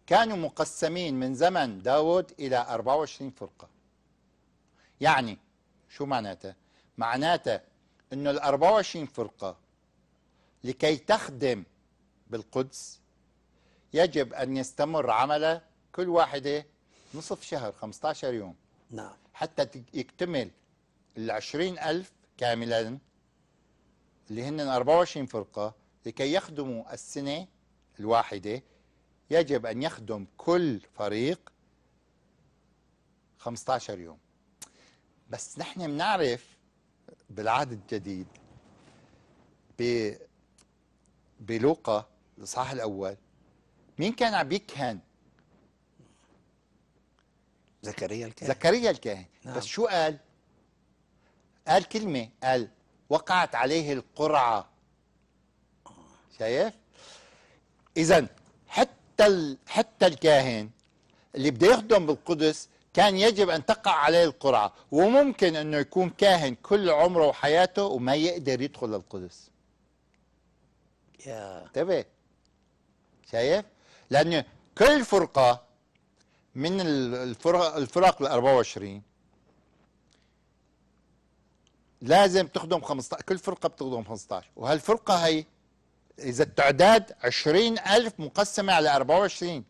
كانوا مقسمين من زمن داود إلى 24 فرقة يعني شو معناته؟ معناته أنه ال 24 فرقة لكي تخدم بالقدس يجب أن يستمر عمله كل واحدة نصف شهر 15 يوم نعم حتى يكتمل 20 ألف كاملا اللي هن 24 فرقة لكي يخدموا السنة الواحدة يجب أن يخدم كل فريق 15 يوم بس نحن بنعرف بالعهد الجديد ب بلوقا الإصحاح الأول مين كان عم يكهن؟ زكريا الكاهن زكريا الكاهن نعم. بس شو قال؟ قال كلمة قال وقعت عليه القرعة شايف؟ إذا حتى حتى الكاهن اللي بده يخدم بالقدس كان يجب ان تقع عليه القرعه وممكن انه يكون كاهن كل عمره وحياته وما يقدر يدخل القدس يا انتبه شايف لانه كل فرقه من الفرق الفرق ال 24 لازم تخدم 15 كل فرقه بتخدم 15 وهالفرقه هي إذا التعداد 20000 مقسمة على 24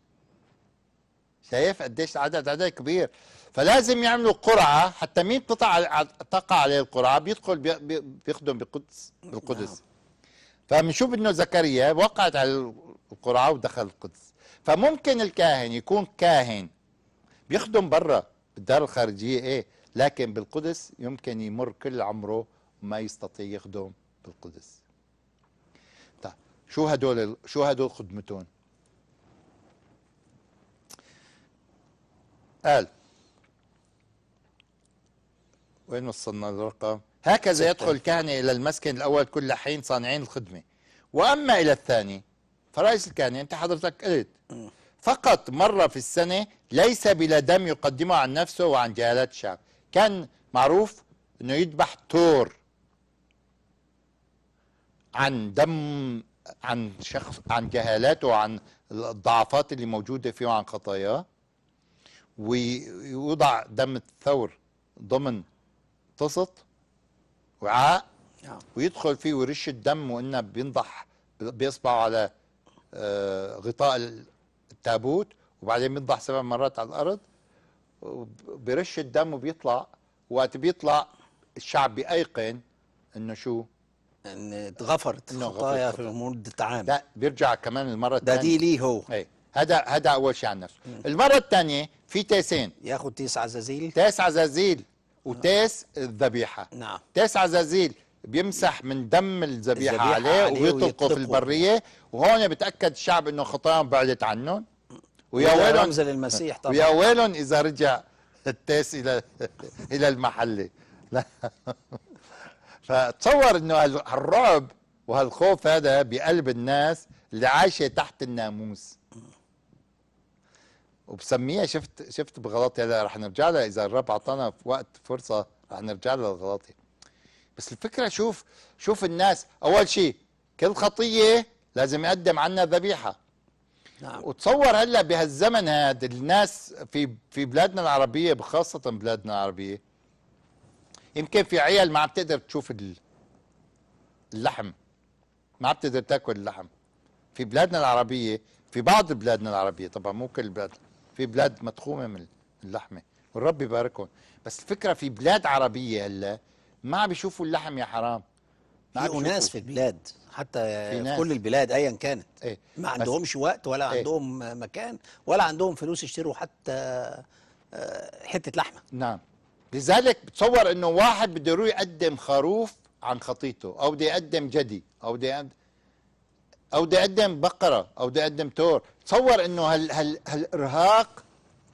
شايف قديش العدد عدد كبير فلازم يعملوا قرعة حتى مين تقع تقع عليه القرعة بيدخل بيخدم بالقدس بالقدس نعم. فبنشوف انه زكريا وقعت على القرعة ودخل القدس فممكن الكاهن يكون كاهن بيخدم برا بالدار الخارجية ايه لكن بالقدس يمكن يمر كل عمره ما يستطيع يخدم بالقدس شو هدول شو هدول خدمتهم قال وين وصلنا الرقم هكذا يدخل الكهنة إلى المسكن الأول كل حين صانعين الخدمة وأما إلى الثاني فرئيس الكهنة أنت حضرتك قلت فقط مرة في السنة ليس بلا دم يقدمه عن نفسه وعن جهالات الشعب كان معروف أنه يذبح تور عن دم عن شخص عن جهالاته وعن الضعفات اللي موجوده فيه وعن خطاياه ويوضع دم الثور ضمن طست وعاء نعم. ويدخل فيه ويرش الدم وانه بينضح بيصبعه على آه، غطاء التابوت وبعدين بينضح سبع مرات على الارض وبيرش الدم وبيطلع وقت بيطلع الشعب بايقن انه شو ان اتغفرت خطايا في مده عام لا بيرجع كمان المره الثانيه ده دي ليه هو إيه. هذا هذا اول شيء عن نفسه المره الثانيه في تاسين ياخذ تيس عزازيل تاس عزازيل وتاس الذبيحه نعم تاس عزازيل بيمسح من دم الذبيحه عليه, عليه ويطلقه في البريه وهون بتاكد الشعب انه خطاياهم بعدت عنهم ويا ويلهم رمز للمسيح طبعا ويا ويلهم اذا رجع التاس الى [LAUGHS] الى المحله فتصور انه هالرعب وهالخوف هذا بقلب الناس اللي عايشه تحت الناموس وبسميها شفت شفت بغلطي هلا رح نرجع لها اذا الرب اعطانا وقت فرصه رح نرجع لها لغلطي بس الفكره شوف شوف الناس اول شيء كل خطيه لازم يقدم عنا ذبيحه نعم. وتصور هلا بهالزمن هذا الناس في في بلادنا العربيه بخاصه بلادنا العربيه يمكن في عيال ما عم تقدر تشوف اللحم ما عم تقدر تاكل اللحم في بلادنا العربيه في بعض بلادنا العربيه طبعا مو كل بلاد في بلاد متخومه من اللحمه والرب يباركهم بس الفكره في بلاد عربيه هلا ما عم بيشوفوا اللحم يا حرام في اناس في البلاد حتى في, في كل البلاد ايا كانت ايه؟ ما عندهمش وقت ولا ايه؟ عندهم مكان ولا عندهم فلوس يشتروا حتى آه، حته لحمه نعم لذلك بتصور انه واحد بده يروح يقدم خروف عن خطيته او بده يقدم جدي او بده يقدم او بده يقدم بقره او بده يقدم تور تصور انه هال هال هالارهاق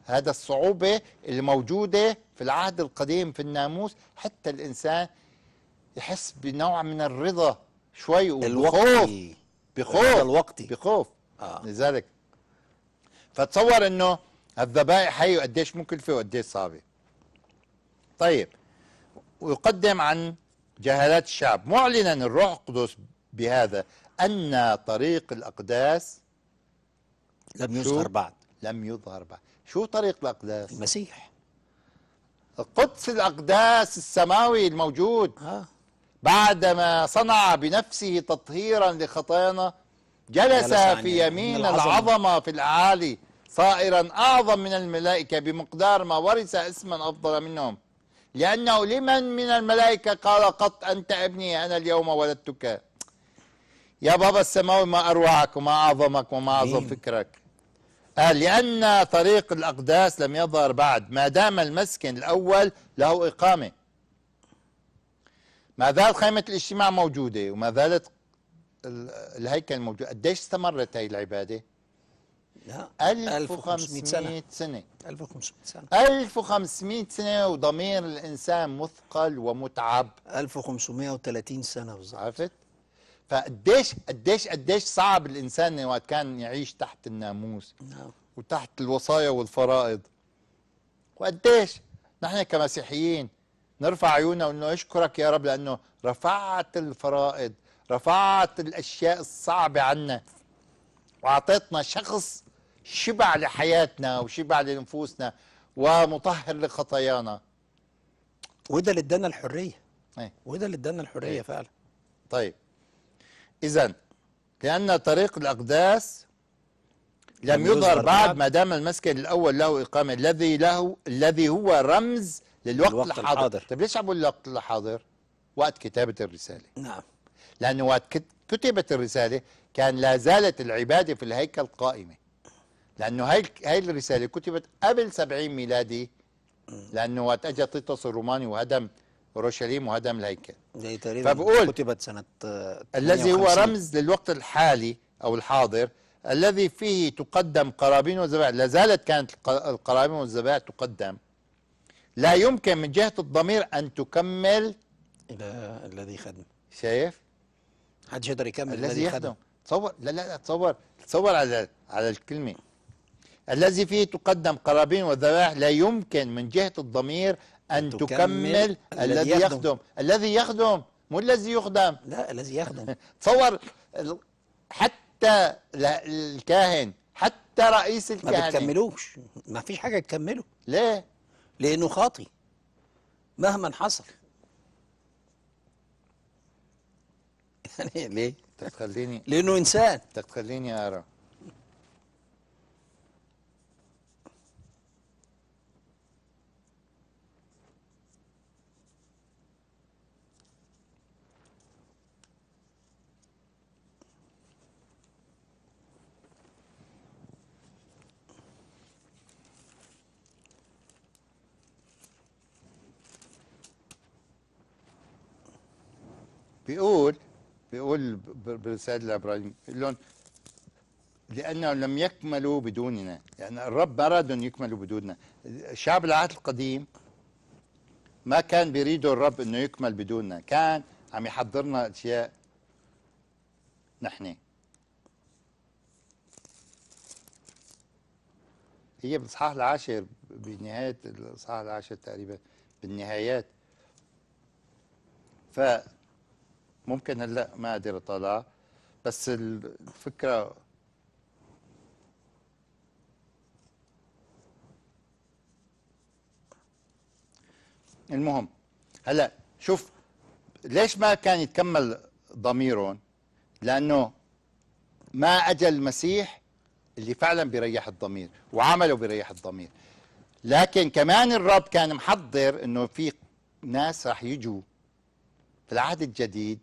هذا الصعوبه الموجوده في العهد القديم في الناموس حتى الانسان يحس بنوع من الرضا شوي وبخوف بخوف الوقتي بخوف آه. لذلك فتصور انه الذبائح هي قديش مكلفه وقديش صعبه طيب ويقدم عن جهالات الشعب معلنا الروح القدس بهذا أن طريق الأقداس لم يظهر بعد لم يظهر بعد شو طريق الأقداس المسيح القدس الأقداس السماوي الموجود آه. بعدما صنع بنفسه تطهيرا لخطايانا جلس, في يمين العظمة. في الاعالي صائرا أعظم من الملائكة بمقدار ما ورث اسما أفضل منهم لأنه لمن من الملائكة قال قط أنت ابني أنا اليوم ولدتك يا بابا السماوي ما أروعك وما أعظمك وما أعظم فكرك آه، لأن طريق الأقداس لم يظهر بعد ما دام المسكن الأول له إقامة ما زالت خيمة الاجتماع موجودة وما زالت الهيكل موجود قديش استمرت هاي العبادة؟ لا 1500 سنة. سنة 1500 سنة 1500 سنة وضمير الإنسان مثقل ومتعب 1530 سنة بالظبط عرفت؟ فقديش قديش قديش صعب الإنسان وقت كان يعيش تحت الناموس نعم وتحت الوصايا والفرائض وقديش نحن كمسيحيين نرفع عيوننا ونقول اشكرك يا رب لانه رفعت الفرائض رفعت الاشياء الصعبه عنا واعطيتنا شخص شبع لحياتنا وشبع لنفوسنا ومطهر لخطايانا وده اللي ادانا الحريه إيه. وده اللي ادانا الحريه ايه؟ فعلا طيب اذا لان طريق الاقداس لم يظهر بعد ما دام المسكن الاول له اقامه الذي له الذي هو رمز للوقت الوقت الحاضر. الحاضر طيب ليش عم الوقت الحاضر وقت كتابه الرساله نعم لانه وقت كتبت الرساله كان لا زالت العباده في الهيكل قائمه لانه هاي هاي الرساله كتبت قبل 70 ميلادي لانه وقت اجى تيتوس الروماني وهدم اورشليم وهدم الهيكل فبقول كتبت سنه الذي هو رمز للوقت الحالي او الحاضر الذي فيه تقدم قرابين والذبائح لا زالت كانت القرابين والذبائح تقدم لا يمكن من جهه الضمير ان تكمل الى الذي خدم شايف حد يقدر يكمل الذي خدم تصور لا لا تصور تصور على على الكلمه الذي فيه تقدم قرابين وذبائح لا يمكن من جهة الضمير أن تكمل الذي يخدم. يخدم الذي يخدم مو الذي يخدم لا الذي يخدم [LAUGHS] تصور حتى الكاهن حتى رئيس الكاهن ما بتكملوش ما فيش حاجة تكمله ليه؟ لأنه خاطي مهما حصل يعني [LAUGHS] ليه؟ تخليني لأنه إنسان تخليني أرى بيقول بيقول بالسيد لإبراهيم بيقول لهم لأنه لم يكملوا بدوننا يعني الرب ما أن يكملوا بدوننا شعب العهد القديم ما كان بيريده الرب أنه يكمل بدوننا كان عم يحضرنا أشياء نحن هي بالإصحاح العاشر بنهاية الإصحاح العاشر تقريبا بالنهايات ف ممكن هلا ما قادر اطلع بس الفكره المهم هلا شوف ليش ما كان يتكمل ضميرهم لانه ما اجى المسيح اللي فعلا بيريح الضمير وعمله بيريح الضمير لكن كمان الرب كان محضر انه في ناس راح يجوا في العهد الجديد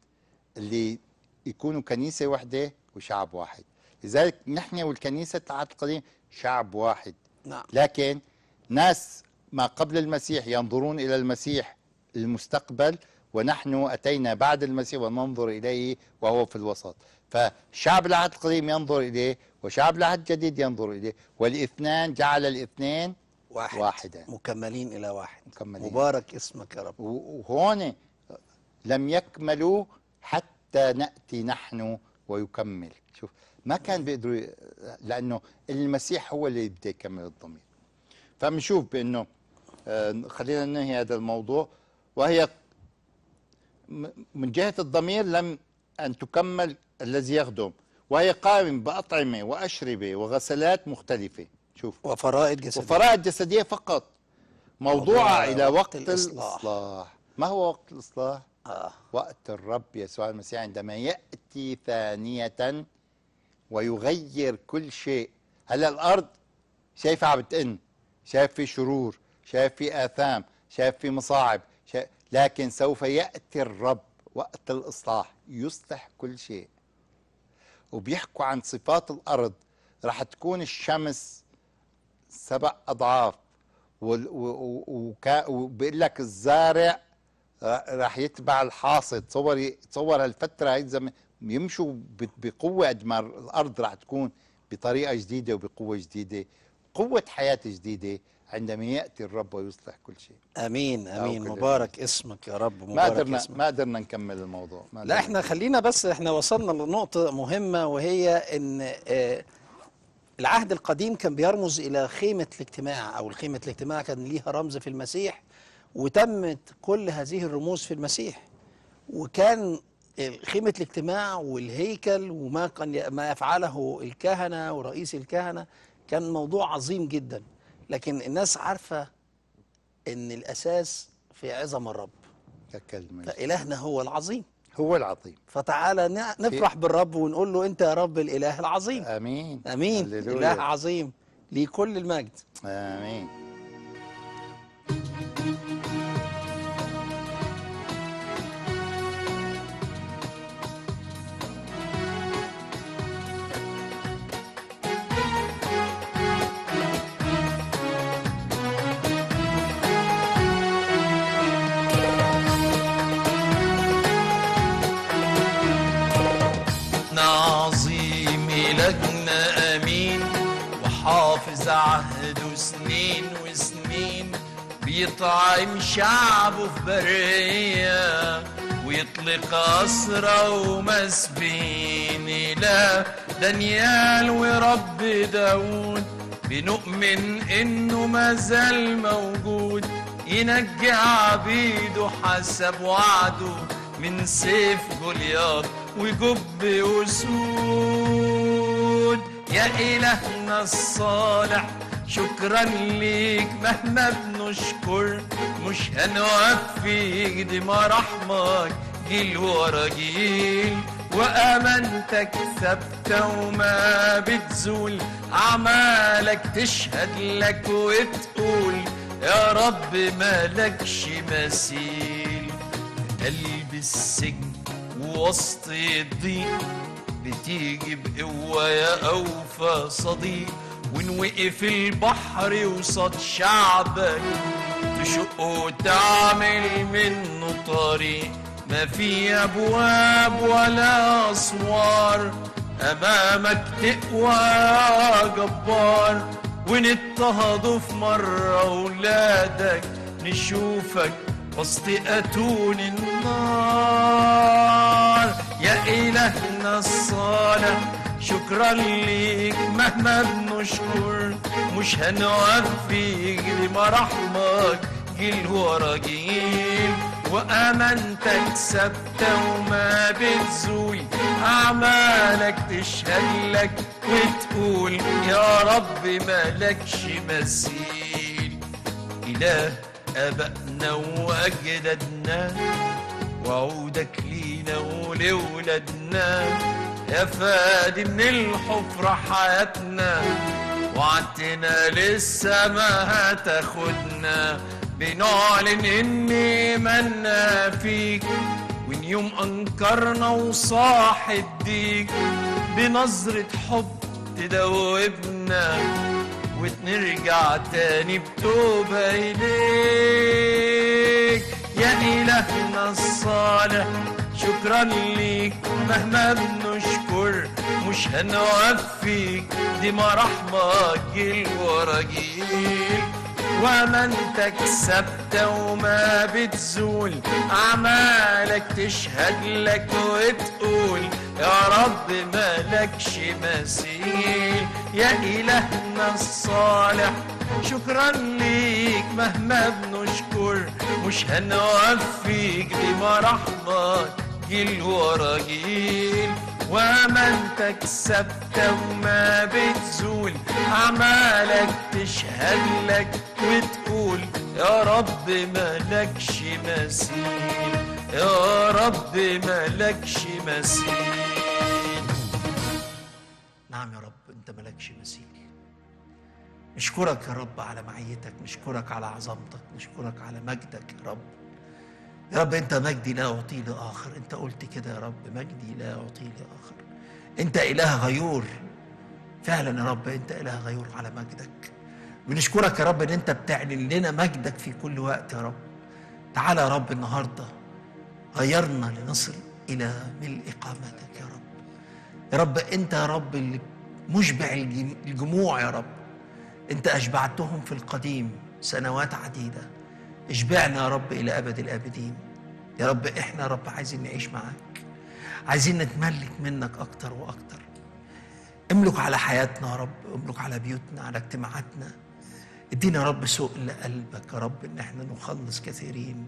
اللي يكونوا كنيسه واحده وشعب واحد لذلك نحن والكنيسه العهد القديم شعب واحد نعم. لكن ناس ما قبل المسيح ينظرون الى المسيح المستقبل ونحن اتينا بعد المسيح وننظر اليه وهو في الوسط فشعب العهد القديم ينظر اليه وشعب العهد الجديد ينظر اليه والاثنان جعل الاثنين واحد واحدا مكملين الى واحد مكملين. مبارك اسمك يا رب وهون لم يكملوا حتى نأتي نحن ويكمل شوف ما كان بيقدروا لأنه المسيح هو اللي بده يكمل الضمير فبنشوف بأنه آه، خلينا ننهي هذا الموضوع وهي من جهة الضمير لم أن تكمل الذي يخدم وهي قائم بأطعمة وأشربة وغسلات مختلفة شوف وفرائض جسدية وفرائض جسدية فقط موضوعة إلى وقت, وقت الإصلاح. الإصلاح ما هو وقت الإصلاح؟ آه. وقت الرب يسوع المسيح عندما يأتي ثانية ويغير كل شيء هلا الأرض شايفة عم بتئن شايف في شرور شايف في آثام شايف في مصاعب شايف لكن سوف يأتي الرب وقت الإصلاح يصلح كل شيء وبيحكوا عن صفات الأرض راح تكون الشمس سبع أضعاف وبيقول لك الزارع راح يتبع الحاصد تصور تصور هالفتره هي زمن يمشوا بقوه قد ما الارض راح تكون بطريقه جديده وبقوه جديده قوه حياه جديده عندما ياتي الرب ويصلح كل شيء امين امين مبارك الناس. اسمك يا رب مبارك ما قدرنا ما قدرنا نكمل الموضوع ما لا احنا خلينا بس احنا وصلنا لنقطه مهمه وهي ان آه، العهد القديم كان بيرمز الى خيمه الاجتماع او خيمه الاجتماع كان ليها رمز في المسيح وتمت كل هذه الرموز في المسيح وكان خيمة الاجتماع والهيكل وما كان ما يفعله الكهنة ورئيس الكهنة كان موضوع عظيم جدا لكن الناس عارفة ان الأساس في عظم الرب فإلهنا هو العظيم هو العظيم فتعالى نفرح بالرب ونقول له انت يا رب الاله العظيم امين امين اله عظيم لكل المجد امين وسنين وسنين بيطعم شعبه في برية ويطلق أسرى ومسبين إلى دانيال ورب داود بنؤمن إنه مازال موجود ينجي عبيده حسب وعده من سيف جولياط وجب أسود يا إلهنا الصالح شكرا ليك مهما بنشكر مش هنوفيك دي مراحمك جيل ورا جيل وامانتك ثابته وما بتزول اعمالك تشهد لك وتقول يا رب مالكش مثيل قلب السجن ووسط الضيق بتيجي بقوه يا اوفى صديق ونوقف البحر وسط شعبك تشقه وتعمل منه طريق ما في ابواب ولا اسوار امامك تقوى جبار ونضطهد في مره اولادك نشوفك وسط اتون النار يا الهنا الصالح شكرا ليك مهما بنشكر مش هنوفي في يجري جيل ورا جيل وامانتك ثابته وما بتزول اعمالك تشهد لك وتقول يا رب مالكش مثيل اله ابائنا واجدادنا وعودك لينا ولولادنا يا فادي من الحفرة حياتنا وعدتنا لسه ما هتاخدنا بنعلن ان ايماننا فيك وان يوم انكرنا وصاح الديك بنظرة حب تدوبنا وتنرجع تاني بتوبة إليك يا إلهنا الصالح شكرا ليك مهما بنشكر مش هنوقف فيك دي مراحمك جيل ورا جيل وما انت كسبت وما بتزول اعمالك تشهد لك وتقول يا رب مالكش مثيل يا إلهنا الصالح شكرا ليك مهما بنشكر مش هنوقف فيك دي مرحمك جيل ورا جيل وما انت كسبت وما بتزول اعمالك تشهد لك وتقول يا رب ملكش مثيل يا رب ملكش مثيل نعم يا رب انت ملكش مثيل نشكرك يا رب على معيتك نشكرك على عظمتك نشكرك على مجدك يا رب يا رب انت مجدي لا اعطيه لاخر انت قلت كده يا رب مجدي لا اعطيه لاخر انت اله غيور فعلا يا رب انت اله غيور على مجدك بنشكرك يا رب ان انت بتعلن لنا مجدك في كل وقت يا رب تعالى يا رب النهارده غيرنا لنصل الى ملء قامتك يا رب يا رب انت يا رب اللي مشبع الجموع يا رب انت اشبعتهم في القديم سنوات عديده اشبعنا يا رب إلى أبد الآبدين يا رب إحنا يا رب عايزين نعيش معاك عايزين نتملك منك أكتر وأكتر املك على حياتنا يا رب املك على بيوتنا على اجتماعاتنا ادينا يا رب سوق لقلبك يا رب ان احنا نخلص كثيرين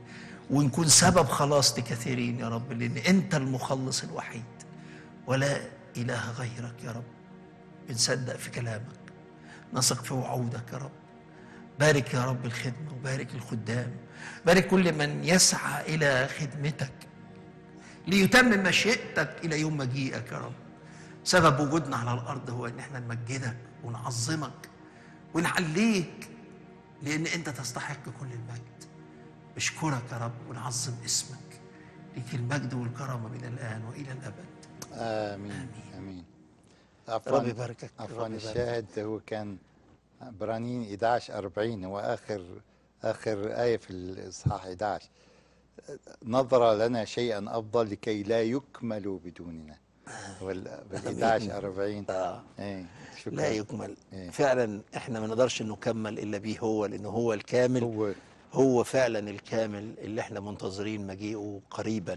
ونكون سبب خلاص لكثيرين يا رب لان انت المخلص الوحيد ولا اله غيرك يا رب بنصدق في كلامك نثق في وعودك يا رب بارك يا رب الخدمة وبارك الخدام بارك كل من يسعى إلى خدمتك ليتمم مشيئتك إلى يوم مجيئك يا رب سبب وجودنا على الأرض هو إن احنا نمجدك ونعظمك ونعليك لأن أنت تستحق كل المجد بشكرك يا رب ونعظم اسمك لك المجد والكرامة من الآن وإلى الأبد آمين آمين, آمين. عفوا رب يباركك عفوا الشاهد هو كان عبرانيين 11 40 هو آخر آخر آية في الإصحاح 11 نظر لنا شيئا أفضل لكي لا يكملوا بدوننا وال 11 40 [LAUGHS] آه. إيه، شكرا. لا يكمل ايه. فعلا احنا ما نقدرش نكمل الا به هو لان هو الكامل هو هو فعلا الكامل اللي احنا منتظرين مجيئه قريبا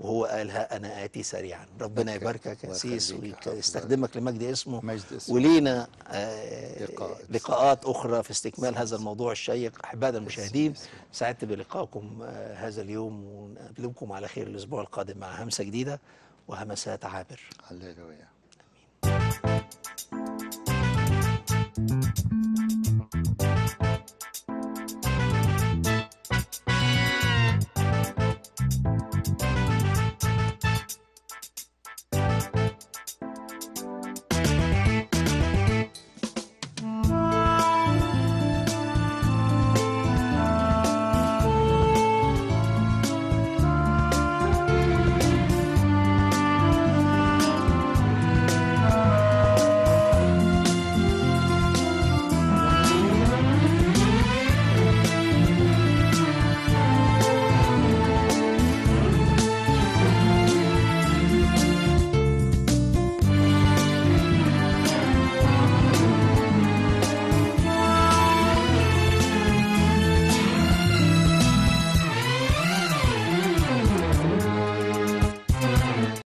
وهو قالها أنا آتي سريعا ربنا يباركك يا سيس ويستخدمك لمجد اسمه مجد اسمه ولينا آه، لقاءات. لقاءات أخرى في استكمال هذا الموضوع الشيق أحبائنا المشاهدين سعدت بلقائكم آه، هذا اليوم ونقابلكم على خير الأسبوع القادم مع همسة جديدة وهمسات عابر هللويا أمين